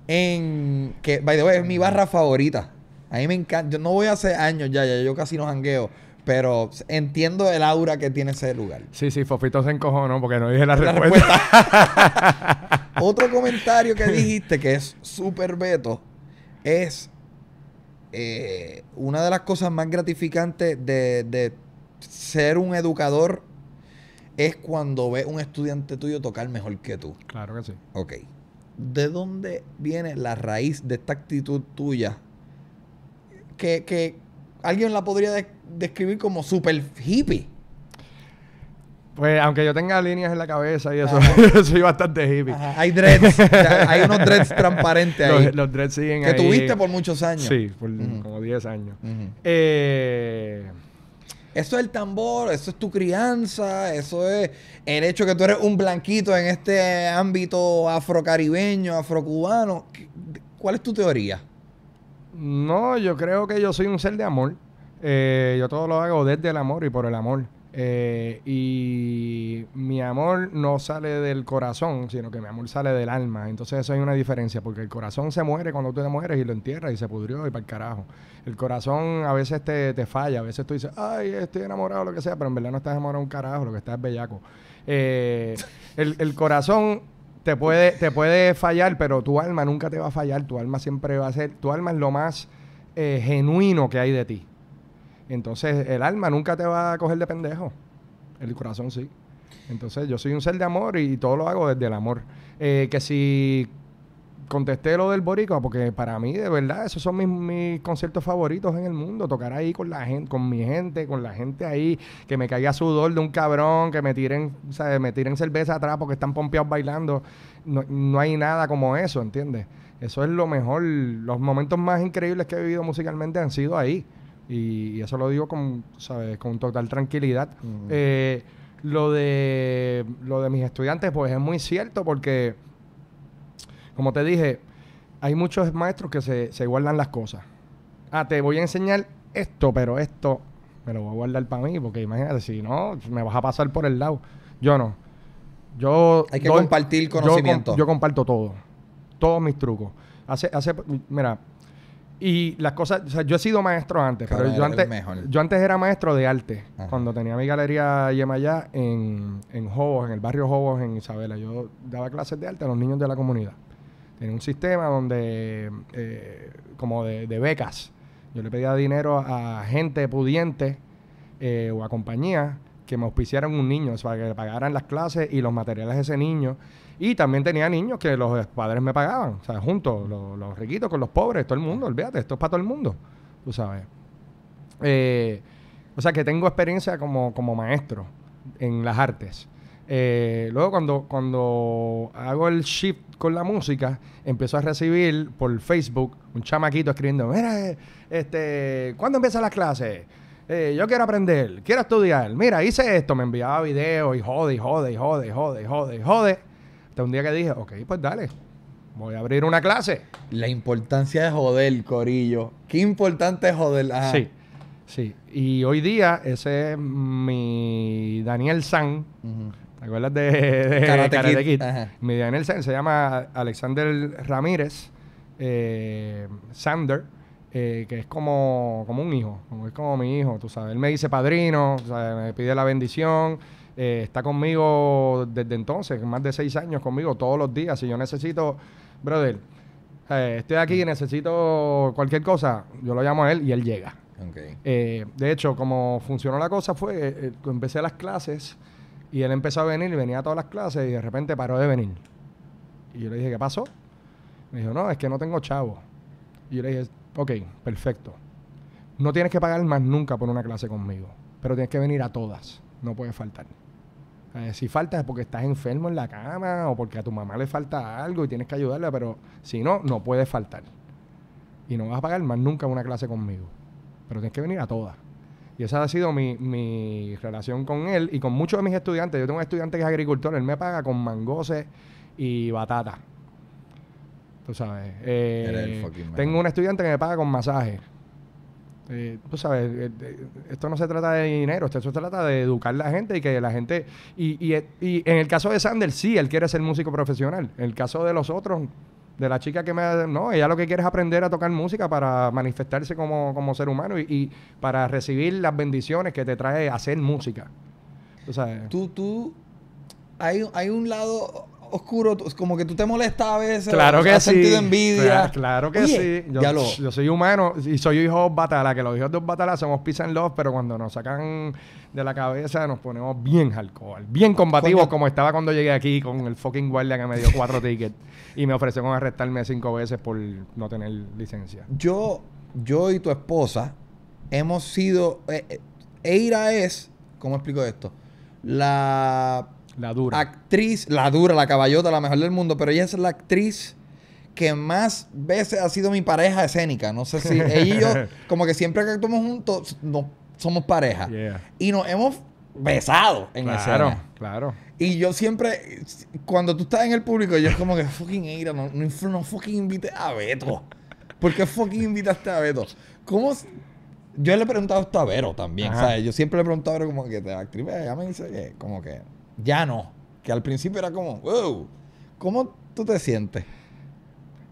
en que, by the way, es mi barra favorita. A mí me encanta. Yo no voy a hace años ya, ya yo casi no jangueo. Pero entiendo el aura que tiene ese lugar. Sí, sí, Fofito se ¿no? porque no dije la, respuesta. Otro comentario que dijiste que es súper beto es eh, una de las cosas más gratificantes de, ser un educador es cuando ve un estudiante tuyo tocar mejor que tú. Claro que sí. Ok. ¿De dónde viene la raíz de esta actitud tuya? Que, alguien la podría describir como super hippie. Pues aunque yo tenga líneas en la cabeza y eso, soy bastante hippie. Hay dreads, hay unos dreads transparentes ahí. Los, dreads siguen ahí. Que tuviste por muchos años. Sí, por como 10 años. Eh, eso es el tambor, eso es tu crianza, eso es el hecho que tú eres un blanquito en este ámbito afrocaribeño, afrocubano. ¿Cuál es tu teoría? No, yo creo que yo soy un ser de amor. Eh, yo todo lo hago desde el amor y por el amor. Eh, y mi amor no sale del corazón, sino que mi amor sale del alma. Entonces eso hay una diferencia, porque el corazón se muere cuando tú te mueres y lo entierras y se pudrió y para el carajo. El corazón a veces te, falla, a veces tú dices, ay, estoy enamorado, o lo que sea, pero en verdad no estás enamorado un carajo, lo que estás es bellaco. Eh, el, corazón te puede, te puede fallar, pero tu alma nunca te va a fallar, tu alma siempre va a ser, tu alma es lo más eh, genuino que hay de ti. Entonces, el alma nunca te va a coger de pendejo. El corazón sí. Entonces, yo soy un ser de amor y todo lo hago desde el amor. Eh, que si contesté lo del boricua, porque para mí, de verdad, esos son mis, mis, conciertos favoritos en el mundo. Tocar ahí con la gente, con mi gente, con la gente ahí, que me caiga sudor de un cabrón, que me tiren, ¿sabes? me tiren cerveza atrás porque están pompeados bailando. No, no hay nada como eso, ¿entiendes? Eso es lo mejor. Los momentos más increíbles que he vivido musicalmente han sido ahí. Y, eso lo digo con, ¿sabes? con total tranquilidad. Eh, lo, de, lo de mis estudiantes, pues es muy cierto porque, como te dije, hay muchos maestros que se, guardan las cosas. Ah, te voy a enseñar esto, pero esto me lo voy a guardar para mí, porque imagínate, si no, me vas a pasar por el lado. Yo no. Yo. Hay que compartir conocimiento. Yo, yo, comparto todo. Todos mis trucos. Hace, hace, mira, y las cosas, o sea, yo he sido maestro antes, pero yo antes, era maestro de arte. Cuando tenía mi galería Yemayá en, en en el barrio Jobos, en Isabela, yo daba clases de arte a los niños de la comunidad. Tenía un sistema donde, eh, como de, becas, yo le pedía dinero a gente pudiente eh, o a compañías que me auspiciaran un niño, o sea, que pagaran las clases y los materiales de ese niño. Y también tenía niños que los padres me pagaban, o sea, juntos, los, riquitos con los pobres, todo el mundo, olvídate, esto es para todo el mundo, tú sabes. Eh, o sea, que tengo experiencia como, como maestro en las artes. Eh, luego cuando, cuando hago el shift con la música, empiezo a recibir por Facebook un chamaquito escribiendo, mira, este, ¿cuándo empiezan las clases? Eh, yo quiero aprender, quiero estudiar, mira, hice esto, me enviaba videos y jode, y jode, y jode, jode, jode, jode. Hasta un día que dije, ok, pues dale, voy a abrir una clase. La importancia de joder, Corillo. Qué importante es joder. Sí, sí. Y hoy día, ese es mi Daniel San. ¿Te acuerdas de, de Karate, Kid? Mi Daniel San se llama Alexander Ramírez eh, Sander. Eh, que es como, un hijo, es como mi hijo, tú sabes. Él me dice padrino, me pide la bendición, eh, está conmigo desde entonces, más de seis años conmigo, todos los días. Si yo necesito, brother, eh, estoy aquí y mm. necesito cualquier cosa, yo lo llamo a él y él llega. Eh, de hecho, como funcionó la cosa fue, empecé las clases y él empezó a venir venía a todas las clases y de repente paró de venir. Y yo le dije, ¿qué pasó? Me dijo, no, es que no tengo chavo. Y yo le dije, ok, perfecto. No tienes que pagar más nunca por una clase conmigo, pero tienes que venir a todas, no puedes faltar. Eh, si faltas es porque estás enfermo en la cama o porque a tu mamá le falta algo y tienes que ayudarla, pero si no, no puedes faltar. Y no vas a pagar más nunca una clase conmigo. Pero tienes que venir a todas. Y esa ha sido mi, mi relación con él y con muchos de mis estudiantes. Yo tengo un estudiante que es agricultor, él me paga con mangoses y batata. Tú sabes. Eh, tengo un estudiante que me paga con masajes. Eh, tú sabes, eh, esto no se trata de dinero, esto se trata de educar a la gente y que la gente. Y, eh, y, en el caso de Sander, sí, él quiere ser músico profesional. En el caso de los otros, de la chica que me... No, ella lo que quiere es aprender a tocar música para manifestarse como, ser humano y, para recibir las bendiciones que te trae hacer música. Tú sabes. Tú, tú... Hay, hay un lado oscuro, como que tú te molestas a veces. Claro que has sentido envidia. Claro, que sí. Yo, ya yo, soy humano y soy hijo de Batala, que los hijos de Batala somos peace and love, pero cuando nos sacan de la cabeza nos ponemos bien alcohol bien combativos, como estaba cuando llegué aquí con el fucking guardia que me dio cuatro tickets y me ofrecieron arrestarme cinco veces por no tener licencia. Yo, yo y tu esposa hemos sido... Eh, eh, Eira es, ¿cómo explico esto? La la dura. Actriz, la dura, la caballota, la mejor del mundo, pero ella es la actriz que más veces ha sido mi pareja escénica. No sé si ella y yo, como que siempre que actuamos juntos, no, somos pareja. Y nos hemos besado en claro, escena. Claro, Y yo siempre, cuando tú estás en el público, yo es como que fucking no, no, fucking invité a Beto. ¿Por qué fucking invitaste a Beto? ¿Cómo? Yo le he preguntado esto a Vero también. ¿sabes? Yo siempre le he preguntado a Vero como que te actriz. Ella me dice que como que ya no. Que al principio era como, wow, ¿cómo tú te sientes?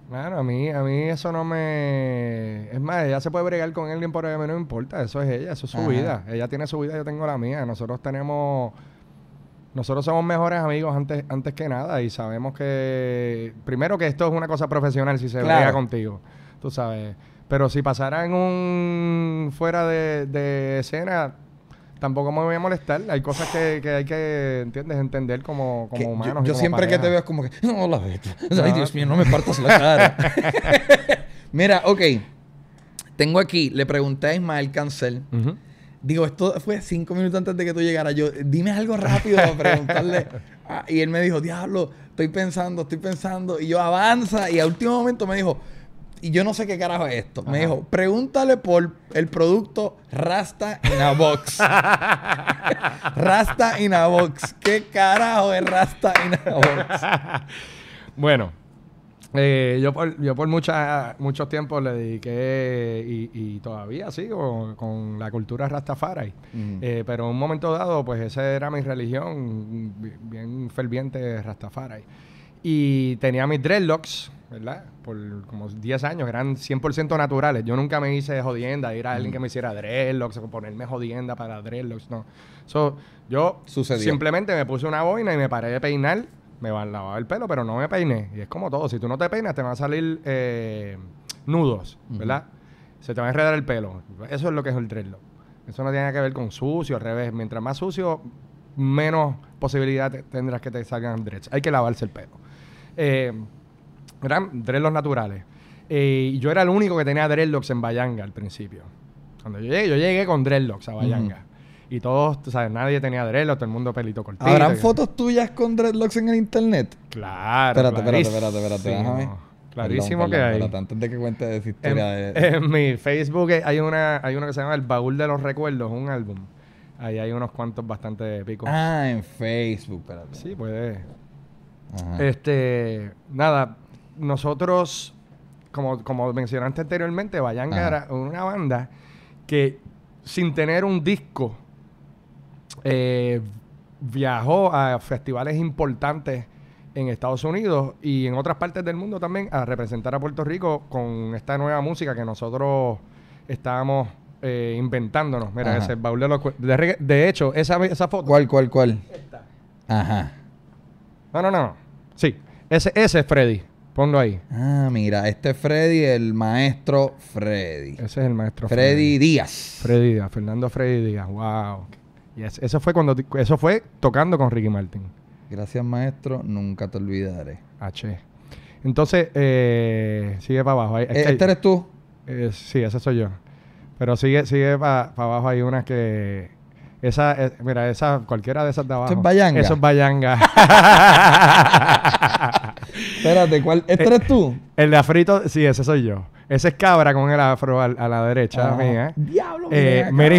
Bueno, a mí, a mí eso no me. Es más, ella se puede bregar con él... alguien por ahí, no importa. Eso es ella, eso es su vida. Ella tiene su vida, yo tengo la mía. Nosotros tenemos. Nosotros somos mejores amigos antes, antes que nada y sabemos que. Primero, que esto es una cosa profesional si se brega contigo. Tú sabes. Pero si pasara en un. fuera de escena, tampoco me voy a molestar. Hay cosas que, hay que, ¿entiendes? Entender como, como humanos. Yo, siempre que te veo es como que, no, la beta. Ay, Dios mío, no me partas la cara. Mira, ok. Tengo aquí, le pregunté a Ismael Cancel. Digo, esto fue cinco minutos antes de que tú llegaras. Yo, dime algo rápido para preguntarle. Ah, y él me dijo, diablo, estoy pensando, estoy pensando. Y yo, avanza. Y a último momento me dijo, y yo no sé qué carajo es esto. Me dijo, pregúntale por el producto Rasta in a Box. Rasta in a Box. ¿Qué carajo es Rasta in a Box? bueno, eh, yo por, yo por mucha, muchos tiempos le dediqué y, y, todavía sigo con la cultura Rastafari. Eh, pero en un momento dado, pues esa era mi religión, bien ferviente Rastafari. Y tenía mis dreadlocks, ¿verdad? por como 10 años, eran 100% naturales. Yo nunca me hice jodienda, ir a alguien que me hiciera dreadlocks ponerme jodienda para dreadlocks, no. So, yo simplemente me puse una boina y me paré de peinar, me lavaba el pelo, pero no me peiné. Y es como todo, si tú no te peinas te van a salir eh, nudos, ¿verdad? Se te va a enredar el pelo. Eso es lo que es el dreadlock. Eso no tiene que ver con sucio, al revés. Mientras más sucio, menos posibilidad tendrás que te salgan dreads. Hay que lavarse el pelo. Eh, eran dreadlocks naturales. Eh, yo era el único que tenía dreadlocks en Bayanga al principio. Cuando yo llegué, yo llegué con dreadlocks a Bayanga. Y todos, o sea, nadie tenía dreadlocks, todo el mundo pelito cortito. ¿Habrán fotos tuyas con dreadlocks en el internet? Claro. Espérate, espérate, espérate, espérate. Clarísimo que hay. Espérate, antes de que cuentes esa historia. En, mi Facebook hay una, hay una que se llama El Baúl de los Recuerdos, un álbum. Ahí hay unos cuantos bastante picos. Ah, en Facebook, espérate. Sí, puede. Este, nada, nosotros, como, como mencionaste anteriormente, vayan a una banda que sin tener un disco eh, viajó a festivales importantes en Estados Unidos y en otras partes del mundo también a representar a Puerto Rico con esta nueva música que nosotros estábamos eh, inventándonos. Mira, ese baúl de los... De, hecho, esa, esa foto... ¿Cuál, cuál, cuál? Ajá. No, no, no. Sí. Ese, ese es Freddy. Ponlo ahí. Ah, mira, este es Freddy, el maestro Freddy. Ese es el maestro Freddy. Freddy Díaz. Freddy Díaz, Fernando Freddy Díaz, wow. Eso fue cuando eso fue tocando con Ricky Martin. Gracias, maestro, nunca te olvidaré. H. Entonces, eh, sigue para abajo. Eh, este, este, eres tú? Eh, sí, ese soy yo. Pero sigue, sigue para abajo hay unas que esa, eh, mira, esa, cualquiera de esas de abajo. Eso es bayanga. Espérate, ¿cuál? ¿Este eres tú? Eh, el de afrito, sí, ese soy yo. Ese es cabra con el afro a, la derecha mía. Diablo, eh, mira,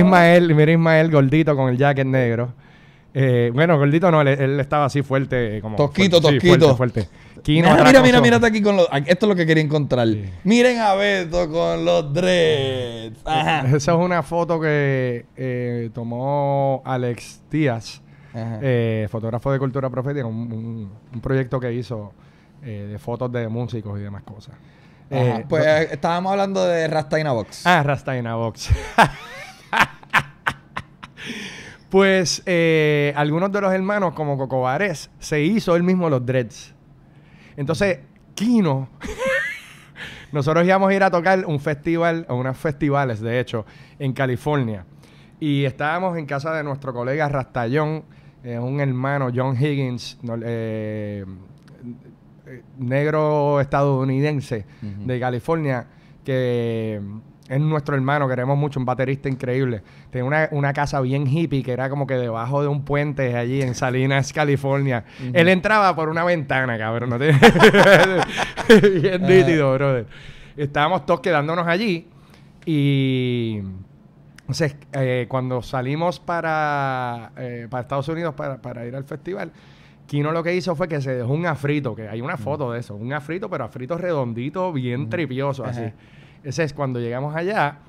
Ismael, gordito con el jacket negro. Eh, bueno, gordito no, él, estaba así fuerte, como. Tosquito, tosquito. fuerte mira, mira, mira, mira, está aquí con los. Esto es lo que quería encontrar. Miren a Beto con los dreads. Esa es una foto que eh, tomó Alex Díaz, eh, fotógrafo de cultura profética, un, proyecto que hizo eh, de fotos de músicos y demás cosas. pues estábamos hablando de Rastaina Box. Ah, Rastaina Box. Pues algunos de los hermanos, como Cocobares, se hizo él mismo los dreads. Entonces, Kino, nosotros íbamos a ir a tocar un festival, o unos festivales, de hecho, en California. Y estábamos en casa de nuestro colega Rastallón, eh, un hermano, John Higgins, eh, eh, negro estadounidense de California, que es nuestro hermano, queremos mucho, un baterista increíble. Tenía una, casa bien hippie que era como que debajo de un puente allí en Salinas, California. Él entraba por una ventana, cabrón. bien ah. nítido, brother. Estábamos todos quedándonos allí y... Entonces, eh, cuando salimos para, eh, para Estados Unidos para, ir al festival, Kino lo que hizo fue que se dejó un afrito, que hay una mm. foto de eso, un afrito, pero afrito redondito, bien mm. tripioso, así. Ese es cuando llegamos allá,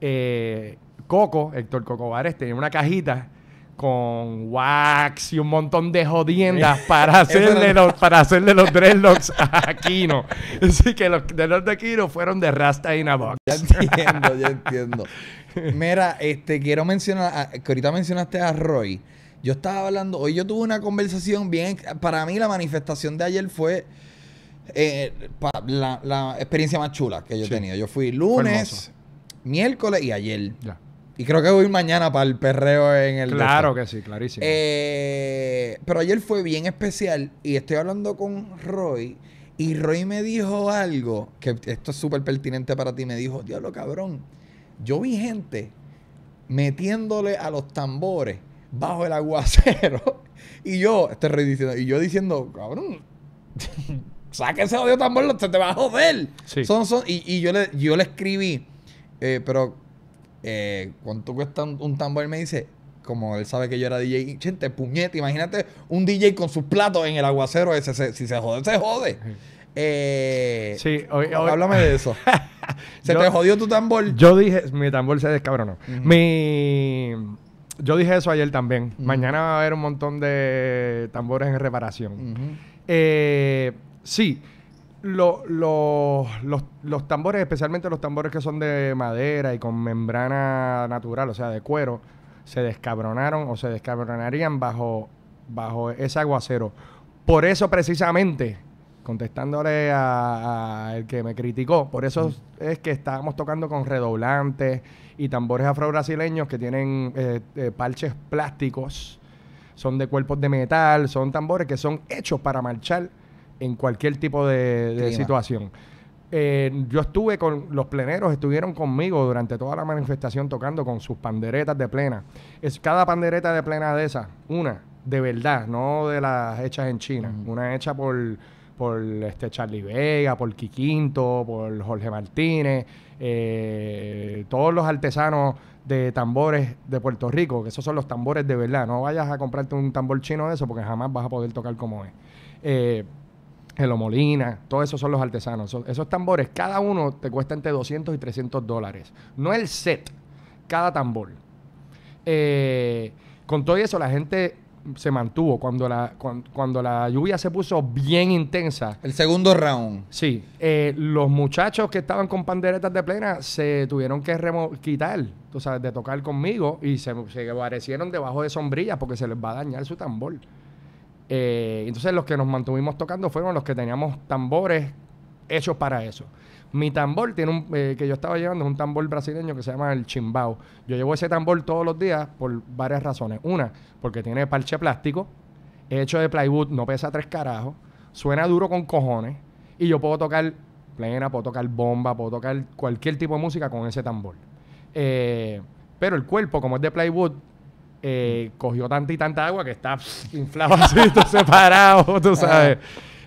eh, Coco, Héctor Coco Vares, tenía una cajita con wax y un montón de jodiendas para hacerle los, para hacerle los dreadlocks a Aquino. Así que los dreadlocks de Aquino fueron de Rasta y Ya entiendo, ya entiendo. Mira, este, quiero mencionar, ah, que ahorita mencionaste a Roy. Yo estaba hablando, hoy yo tuve una conversación bien, para mí la manifestación de ayer fue eh, la, experiencia más chula que yo he tenido. Yo fui lunes, miércoles y ayer. Y creo que voy mañana para el perreo en el. Claro que sí, clarísimo. Eh, pero ayer fue bien especial y estoy hablando con Roy. Y Roy me dijo algo que esto es súper pertinente para ti. Me dijo: Diablo, cabrón. Yo vi gente metiéndole a los tambores bajo el aguacero. y yo, estoy diciendo y yo diciendo, cabrón, saca ese odio tambor, se te va a joder. y, yo, le, yo le escribí, eh, pero cuando eh, ¿cuánto cuesta un, tambor? me dice, como él sabe que yo era DJ, gente, puñete, imagínate un DJ con sus platos en el aguacero ese, si se jode, se jode. sí, eh, háblame de eso. ¿Se te jodió tu tambor? Yo dije, mi tambor se descabronó. Mi... Yo dije eso ayer también. Mañana va a haber un montón de tambores en reparación. eh, Sí, los, los, tambores, especialmente los tambores que son de madera y con membrana natural, o sea, de cuero, se descabronaron o se descabronarían bajo, bajo ese aguacero. Por eso precisamente, contestándole a, el que me criticó, por eso es que estábamos tocando con redoblantes y tambores afrobrasileños que tienen eh, eh, parches plásticos, son de cuerpos de metal, son tambores que son hechos para marchar en cualquier tipo de, situación. Eh, yo estuve con los pleneros, estuvieron conmigo durante toda la manifestación tocando con sus panderetas de plena. Es, cada pandereta de plena de esas, una, de verdad, no de las hechas en China, una hecha por por este Charlie Vega, por Quiquinto, por Jorge Martínez, eh, todos los artesanos de tambores de Puerto Rico, que esos son los tambores de verdad. No vayas a comprarte un tambor chino de eso porque jamás vas a poder tocar como es. Eh, el Molina, todos esos son los artesanos. Esos, tambores, cada uno te cuesta entre 200 y 300 dólares. No el set, cada tambor. Eh, con todo eso, la gente se mantuvo cuando la, cuando, la lluvia se puso bien intensa. El segundo round. Sí. Eh, los muchachos que estaban con panderetas de plena se tuvieron que quitar, tú sabes, de tocar conmigo y se, se aparecieron debajo de sombrillas porque se les va a dañar su tambor. Eh, entonces los que nos mantuvimos tocando fueron los que teníamos tambores hechos para eso. Mi tambor tiene un, eh, que yo estaba llevando Es un tambor brasileño que se llama el chimbao. Yo llevo ese tambor todos los días por varias razones. Una, porque tiene parche plástico, hecho de plywood, no pesa tres carajos, suena duro con cojones y yo puedo tocar plena, puedo tocar bomba, puedo tocar cualquier tipo de música con ese tambor. Eh, pero el cuerpo, como es de plywood, eh, cogió tanta y tanta agua que está inflado así, todo separado, tú sabes.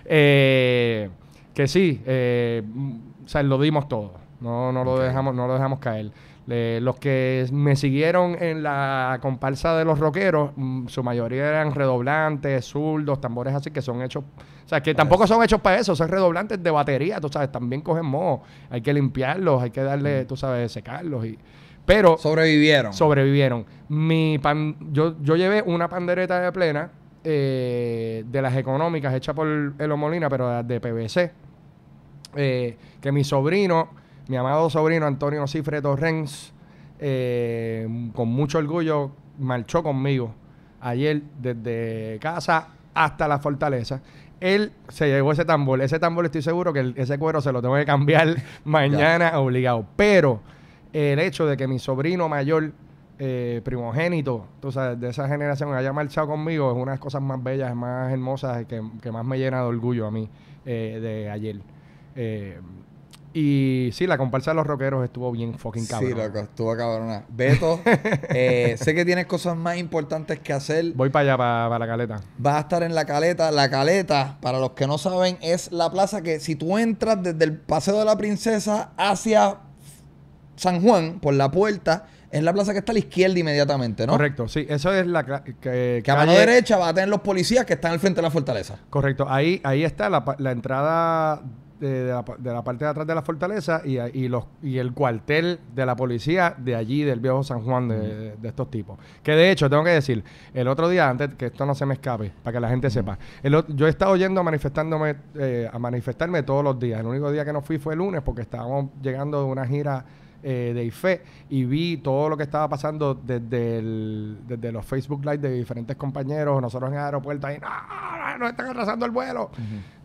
Eh, que sí, eh, mm, o sea, lo dimos todo. No, no, lo, dejamos, no lo dejamos caer. los que me siguieron en la comparsa de los rockeros, mm, su mayoría eran redoblantes, zurdos, tambores así que son hechos. O sea, que tampoco son hechos para eso, son redoblantes de batería, tú sabes, también cogen moho. Hay que limpiarlos, hay que darle, mm. tú sabes, secarlos y. Pero. Sobrevivieron. Sobrevivieron. Mi yo, llevé una pandereta de plena eh, de las económicas hecha por Elo Molina, pero de, PVC. Eh, que mi sobrino, mi amado sobrino Antonio Cifre Torrens, eh, con mucho orgullo, marchó conmigo ayer desde casa hasta la fortaleza. Él se llevó ese tambor. Ese tambor estoy seguro que ese cuero se lo tengo que cambiar mañana obligado. Pero el hecho de que mi sobrino mayor, eh, primogénito, de esa generación haya marchado conmigo es una de las cosas más bellas, más hermosas, que, que más me llena de orgullo a mí eh, de ayer. Eh, y sí, la comparsa de los rockeros estuvo bien fucking cabrona. Sí, loco, estuvo cabrona. Beto, sé que tienes cosas más importantes que hacer. Voy para allá, para, para, la caleta. Vas a estar en la caleta. La caleta, para los que no saben, es la plaza que si tú entras desde el Paseo de la Princesa hacia San Juan, por la puerta, es la plaza que está a la izquierda inmediatamente, ¿no? Correcto, sí, eso es la que, que a mano derecha va a tener los policías que están al frente de la fortaleza. Correcto, ahí, ahí está la, entrada de la, parte de atrás de la fortaleza y, los, y el cuartel de la policía de allí, del viejo San Juan, de, estos tipos. Que de hecho, tengo que decir, el otro día, antes que esto no se me escape, para que la gente sepa, yo he estado yendo manifestándome, eh, a manifestarme todos los días. El único día que no fui fue el lunes porque estábamos llegando de una gira eh, de IFE y vi todo lo que estaba pasando desde, los Facebook Live de diferentes compañeros, nosotros en el aeropuerto ahí, ¡No, nos están arrasando el vuelo.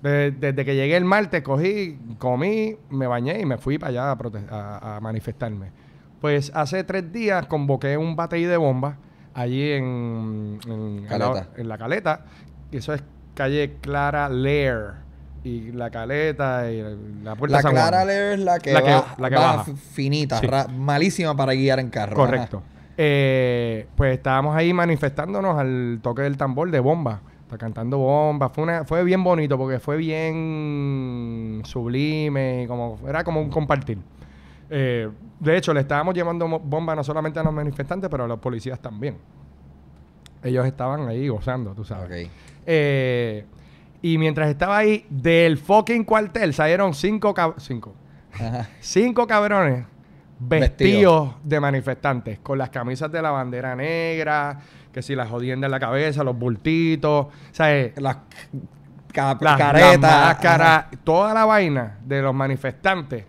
desde, que llegué el martes, cogí, comí, me bañé y me fui para allá a, a, manifestarme. Pues hace tres días convoqué un bateí de bombas allí en, en, la, caleta. Eso es calle Clara Lair y la caleta y la puerta La Clara leves es la que, La que- la finita, malísima para guiar en carro. Correcto. Eh, pues estábamos ahí manifestándonos al toque del tambor de bomba. Está cantando bomba. Fue, una, fue bien bonito porque fue bien sublime. Como, era como un compartir. Eh, de hecho, le estábamos llevando bomba no solamente a los manifestantes, pero a los policías también. Ellos estaban ahí gozando, tú sabes. Ok. Eh, y mientras estaba ahí, del fucking cuartel salieron cinco, cinco. cinco cabrones vestidos de manifestantes, con las camisas de la bandera negra, que si las jodiendo en la cabeza, los bultitos, eh, las, toda la vaina de los manifestantes.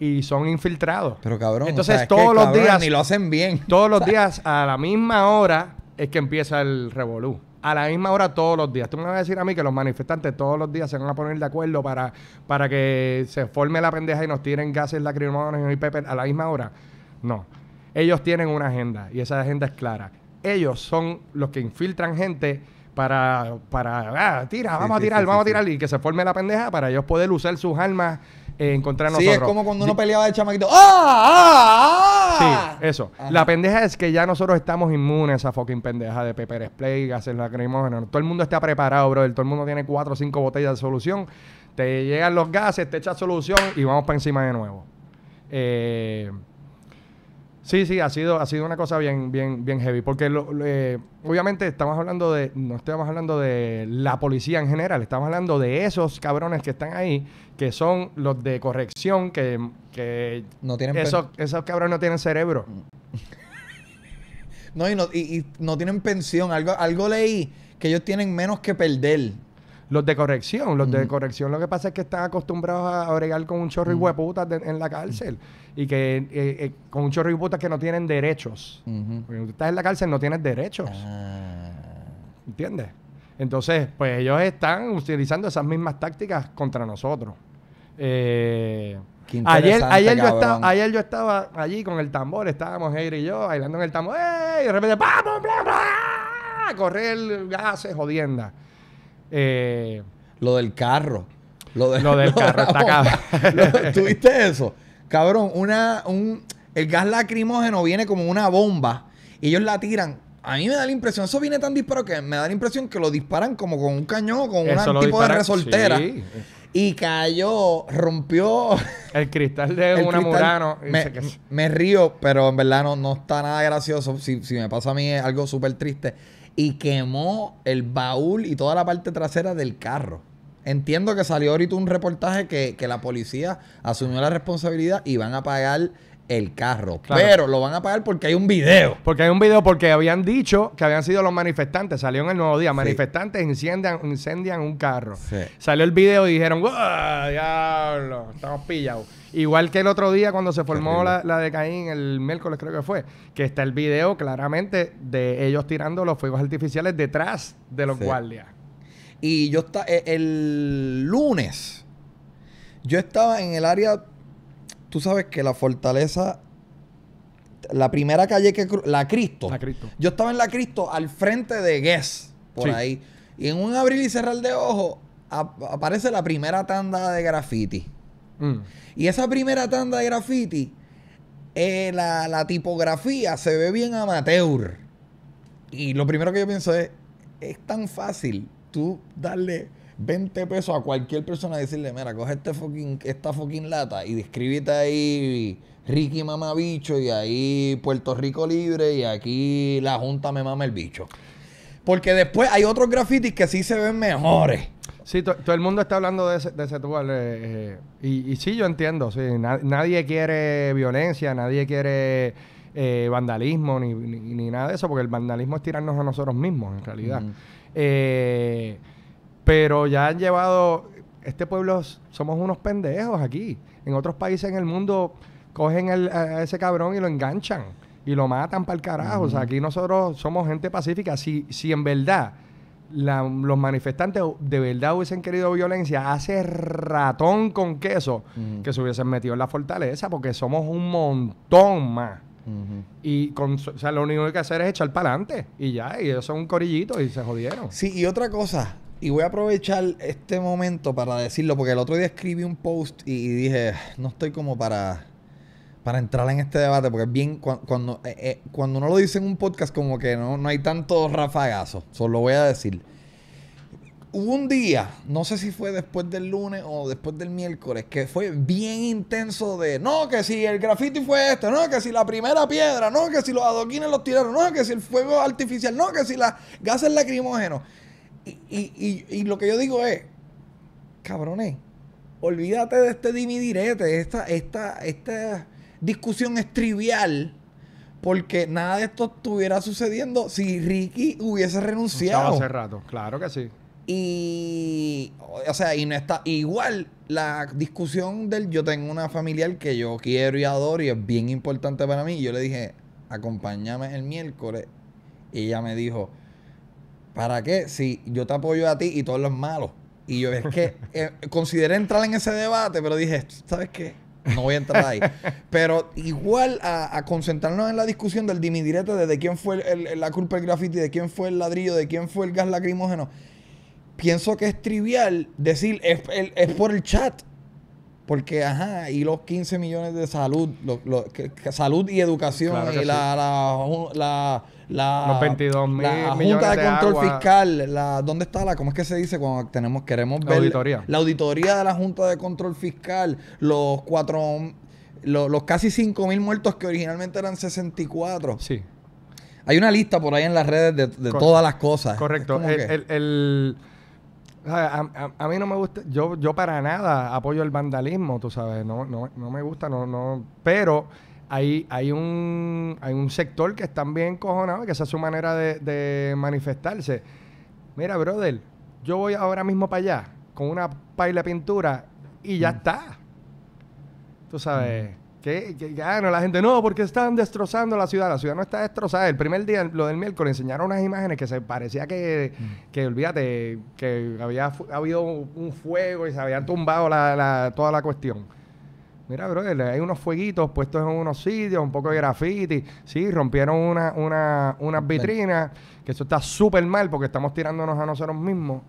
Y son infiltrados. Pero cabrón, entonces todos los días. Ni lo hacen bien. Todos los días, a la misma hora, es que empieza el revolú a la misma hora todos los días. Tú me vas a decir a mí que los manifestantes todos los días se van a poner de acuerdo para, para que se forme la pendeja y nos tiren gases lacrimógenos y pepper a la misma hora. No. Ellos tienen una agenda y esa agenda es clara. Ellos son los que infiltran gente para, para ah, tira, vamos a tirar, vamos a tirar y que se forme la pendeja para ellos poder usar sus armas Encontrarnos. Sí, es como cuando uno peleaba de chamaquito. ¡Ah! ¡Ah! Sí, ¡Ah! eso. La pendeja es que ya nosotros estamos inmunes a esa fucking pendeja de pepper spray, gases lacrimógenos. Todo el mundo está preparado, bro Todo el mundo tiene cuatro o cinco botellas de solución. Te llegan los gases, te echas solución y vamos para encima de nuevo. Eh... Sí, sí, ha sido, ha sido una cosa bien, bien, bien heavy. Porque lo, eh, obviamente estamos hablando de, no estamos hablando de la policía en general, estamos hablando de esos cabrones que están ahí, que son los de corrección, que, no tienen esos, esos cabrones no tienen cerebro. no, y no, no tienen pensión. Algo, algo leí que ellos tienen menos que perder los de corrección, los de corrección lo que pasa es que están acostumbrados a bregar con un chorro y hueputas en la cárcel y que eh, eh, con un chorro y hueputas que no tienen derechos. Porque estás en la cárcel no tienes derechos. Ah. ¿Entiendes? Entonces, pues ellos están utilizando esas mismas tácticas contra nosotros. Eh, ayer, yo estaba, ayer yo estaba allí con el tambor, estábamos Eir y yo bailando en el tambor, ¡Ey! y de repente ¡pam, correr gases, jodienda. Eh, lo del carro. Lo, del carro está ¿Tuviste eso? Cabrón, una, un, el gas lacrimógeno viene como una bomba y ellos la tiran. A mí me da la impresión, eso viene tan disparo que me da la impresión que lo disparan como con un cañón con un tipo de resoltera Y cayó, rompió. El cristal de una Murano. Me, río, pero en verdad no, está nada gracioso. Si, si me pasa a mí es algo súper triste y quemó el baúl y toda la parte trasera del carro. Entiendo que salió ahorita un reportaje que, la policía asumió la responsabilidad y van a pagar el carro. Pero lo van a pagar porque hay un video. Porque hay un video, porque habían dicho que habían sido los manifestantes. Salió en el nuevo día. Manifestantes incendian, un carro. Salió el video y dijeron, diablo, estamos pillados. Igual que el otro día cuando se formó la, la, de Caín, el miércoles creo que fue, que está el video claramente de ellos tirando los fuegos artificiales detrás de los guardias. Y yo estaba, e, el lunes, yo estaba en el área tú sabes que la fortaleza, la primera calle que la Cristo. La Cristo. Yo estaba en la Cristo al frente de Guess, por ahí. Y en un abrir y cerrar de ojos aparece la primera tanda de graffiti. Mm. Y esa primera tanda de graffiti, eh, la, la, tipografía se ve bien amateur. Y lo primero que yo pienso es, es tan fácil tú darle 20 pesos a cualquier persona y decirle, mira, coge este fucking, esta fucking lata y descríbete ahí Ricky mama bicho y ahí Puerto Rico libre y aquí la Junta me mama el bicho. Porque después hay otros grafitis que sí se ven mejores. Sí, todo el mundo está hablando de ese, de tubo, eh, eh, y, sí, yo entiendo. Sí, nadie quiere violencia, nadie quiere eh, vandalismo ni, nada de eso, porque el vandalismo es tirarnos a nosotros mismos, en realidad. Eh, pero ya han llevado, este pueblo somos unos pendejos aquí. En otros países en el mundo cogen a ese cabrón y lo enganchan y lo matan para el carajo. O sea, aquí nosotros somos gente pacífica. Si, si en verdad los manifestantes de verdad hubiesen querido violencia, hace ratón con queso que se hubiesen metido en la fortaleza porque somos un montón más. Y con, o sea, lo único que hay que hacer es echar para adelante y ya, y eso son un corillito y se jodieron. Sí, y otra cosa, y voy a aprovechar este momento para decirlo, porque el otro día escribí un post y, dije, no estoy como para, para entrar en este debate, porque es bien, cuando, eh, eh, cuando uno lo dice en un podcast, como que no, no hay tanto rafagazo, solo voy a decir. Hubo un día, no sé si fue después del lunes o después del miércoles, que fue bien intenso de, no, que si el graffiti fue este, no, que si la primera piedra, no, que si los adoquines los tiraron, no, que si el fuego artificial, no, que si las gases lacrimógenos y, y, y, lo que yo digo es, cabrones, olvídate de este dimidirete, esta, esta, esta discusión es trivial. Porque nada de esto estuviera sucediendo si Ricky hubiese renunciado. Hace rato, claro que sí. Y, o sea, y no está igual la discusión del yo tengo una familiar que yo quiero y adoro y es bien importante para mí. yo le dije, acompáñame el miércoles. Y ella me dijo, ¿Para qué? Si yo te apoyo a ti y todos los malos. Y yo es que eh, consideré entrar en ese debate, pero dije, ¿sabes qué? No voy a entrar ahí. Pero igual a, concentrarnos en la discusión del dimidirete de, de quién fue la culpa del graffiti, de quién fue el ladrillo, de quién fue el gas lacrimógeno. Pienso que es trivial decir, es, es por el chat. Porque, ajá, y los 15 millones de salud, salud y educación, y la, los 22 Junta de Control Fiscal, la, ¿dónde está la, cómo es que se dice cuando tenemos, queremos ver? La auditoría. La auditoría de la Junta de Control Fiscal, los cuatro, los, casi 5 mil muertos que originalmente eran 64. Sí. Hay una lista por ahí en las redes de, todas las cosas. Correcto. el a, a, mí no me gusta, yo, yo para nada apoyo el vandalismo, tú sabes, no, no, me gusta, no, no, pero hay, hay, un, hay un sector que está bien y que esa es su manera de, manifestarse. Mira, brother, yo voy ahora mismo para allá con una paila de pintura y ya mm. está. Tú sabes, mm. Que, ya no, la gente no, porque están destrozando la ciudad. La ciudad no está destrozada. El primer día, lo del miércoles, enseñaron unas imágenes que se parecía que, mm. que olvídate, que había habido un fuego y se habían tumbado toda la cuestión. Mira, brother, hay unos fueguitos puestos en unos sitios, un poco de graffiti. Sí, rompieron una, una, unas vitrinas, que eso está súper mal porque estamos tirándonos a nosotros mismos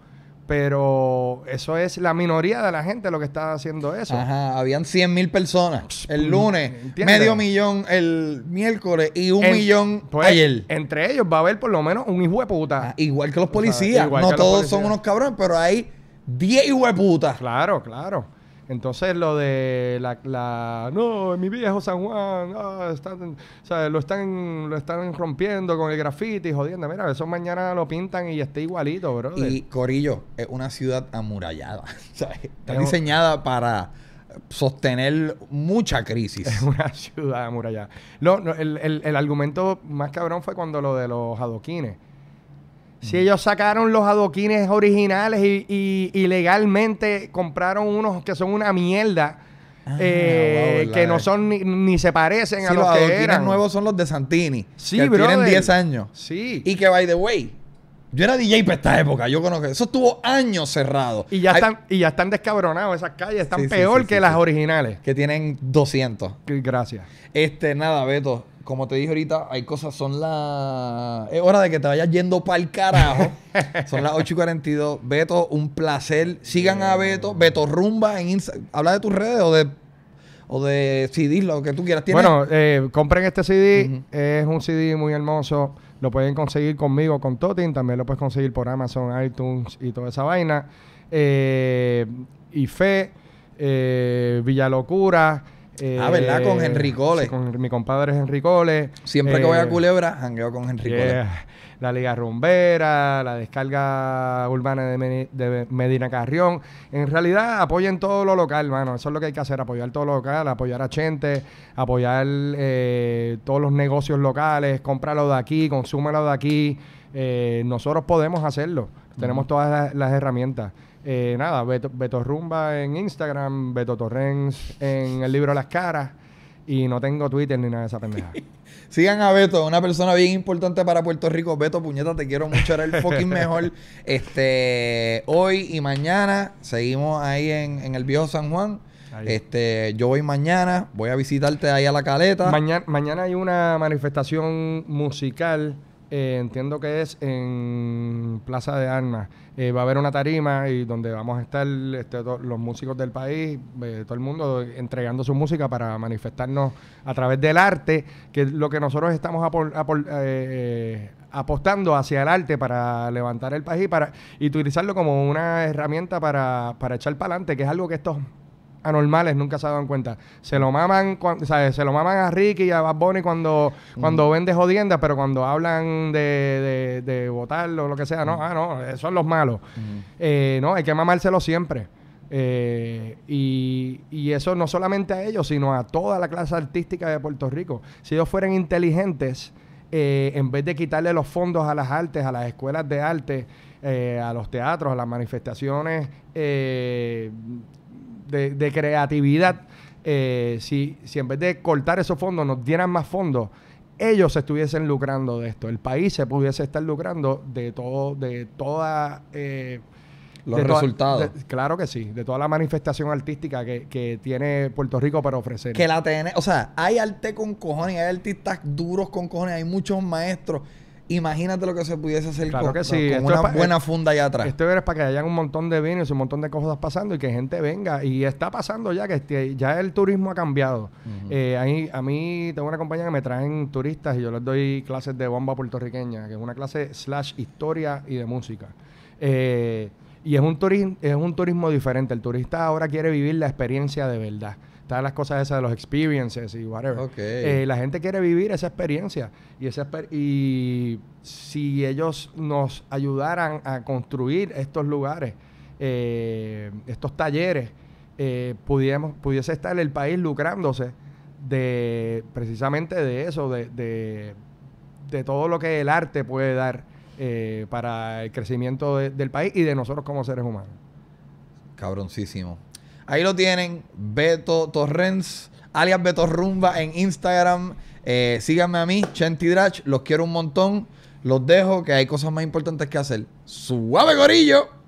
pero eso es la minoría de la gente lo que está haciendo eso. Ajá, habían 100 mil personas el mm, lunes, medio millón el miércoles y un millón pues, ayer. Entre ellos va a haber por lo menos un hijo de puta. Ah, igual que los policías. no todos son unos cabrones, pero hay 10 hijos de puta. Claro, claro. Entonces lo de la, no, mi viejo San Juan, ah, lo están lo están rompiendo con el graffiti, jodiendo. Mira, eso mañana lo pintan y está igualito, bro. Y Corillo es una ciudad amurallada, Está diseñada para sostener mucha crisis. Es una ciudad amurallada. No, no el, el argumento más cabrón fue cuando lo de los adoquines si ellos sacaron los adoquines originales y, legalmente compraron unos que son una mierda. Ah, eh, que no son ni, se parecen a los, que eran. Los nuevos son los de Santini. Sí, que Tienen 10 años. Sí. Y que, by the way, yo era DJ para esta época. Yo conozco. Eso estuvo años cerrado. Y ya, están, y ya están descabronados esas calles. Están peor que las originales. Que tienen 200. Gracias. Este, nada, Beto como te dije ahorita, hay cosas, son las... Es hora de que te vayas yendo para el carajo. son las 8 42. Beto, un placer. Sigan a Beto. Beto Rumba en Instagram. Habla de tus redes o de o de CD, lo que tú quieras. Bueno, eh, compren este CD. Es un CD muy hermoso. Lo pueden conseguir conmigo, con Totin. También lo puedes conseguir por Amazon, iTunes y toda esa vaina. Eh, y Fe, eh, Villalocura ah, ¿verdad? Con eh, Henry Cole. con mi compadre es Henry Cole. Siempre que eh, voy a Culebra, jangueo con Henry Cole. La Liga Rumbera, la Descarga Urbana de, Medina Carrión. En realidad, apoyen todo lo local, hermano. Eso es lo que hay que hacer, apoyar todo lo local, apoyar a Chente, apoyar eh, todos los negocios locales, cómpralo de aquí, consúmelo de aquí. nosotros podemos hacerlo. Tenemos todas las herramientas. Eh, nada, Beto, Rumba en Instagram, Beto Torrens en el libro Las Caras y no tengo Twitter ni nada de esa pendeja. Sigan a Beto, una persona bien importante para Puerto Rico. Beto, puñeta, te quiero mucho, eres el fucking mejor. Este, hoy y mañana seguimos ahí en, el viejo San Juan. Este, yo voy mañana, voy a visitarte ahí a la caleta. mañana hay una manifestación musical eh, entiendo que es en Plaza de Armas. Eh, va a haber una tarima y donde vamos a estar este, los músicos del país, eh, todo el mundo entregando su música para manifestarnos a través del arte, que es lo que nosotros estamos apostando hacia el arte para levantar el país y, para, y utilizarlo como una herramienta para, para echar para adelante, que es algo que estos anormales nunca se dado cuenta. Se lo maman, Se lo maman a Ricky y a Bad Bunny cuando, cuando vende jodiendas, pero cuando hablan de, de, de votarlo o lo que sea, no, ah, no, esos son los malos. Eh, no, hay que mamárselo siempre. Eh, y, y, eso no solamente a ellos, sino a toda la clase artística de Puerto Rico. Si ellos fueran inteligentes, eh, en vez de quitarle los fondos a las artes, a las escuelas de arte, a los teatros, a las manifestaciones eh, de, creatividad, eh, si, si en vez de cortar esos fondos nos dieran más fondos, ellos estuviesen lucrando de esto, el país se pudiese estar lucrando de todo, de toda... Eh, los resultados. claro que sí, de toda la manifestación artística que, que, tiene Puerto Rico para ofrecer. Que la tiene, o sea, hay arte con cojones, hay artistas duros con cojones, hay muchos maestros Imagínate lo que se pudiese hacer con, una buena eh, funda allá atrás. Esto es para que hayan un montón de vinos y un montón de cosas pasando y que gente venga. Y está pasando ya que este, ya el turismo ha cambiado. Eh, ahí, a mí tengo una compañía que me traen turistas y yo les doy clases de bomba puertorriqueña, que es una clase slash historia y de música. Eh, y es un, turismo, es un turismo diferente. El turista ahora quiere vivir la experiencia de verdad están las cosas esas de los experiences y whatever. Eh, la gente quiere vivir esa experiencia. Y, esa y si ellos nos ayudaran a construir estos lugares, eh, estos talleres, eh, pudiese estar el país lucrándose de precisamente de eso, de, todo lo que el arte puede dar para el crecimiento del país y de nosotros como seres humanos. Cabroncísimo. Ahí lo tienen, Beto Torrens, alias Beto Rumba en Instagram. Eh, síganme a mí, Chenti Drach, los quiero un montón. Los dejo, que hay cosas más importantes que hacer. ¡Suave, gorillo!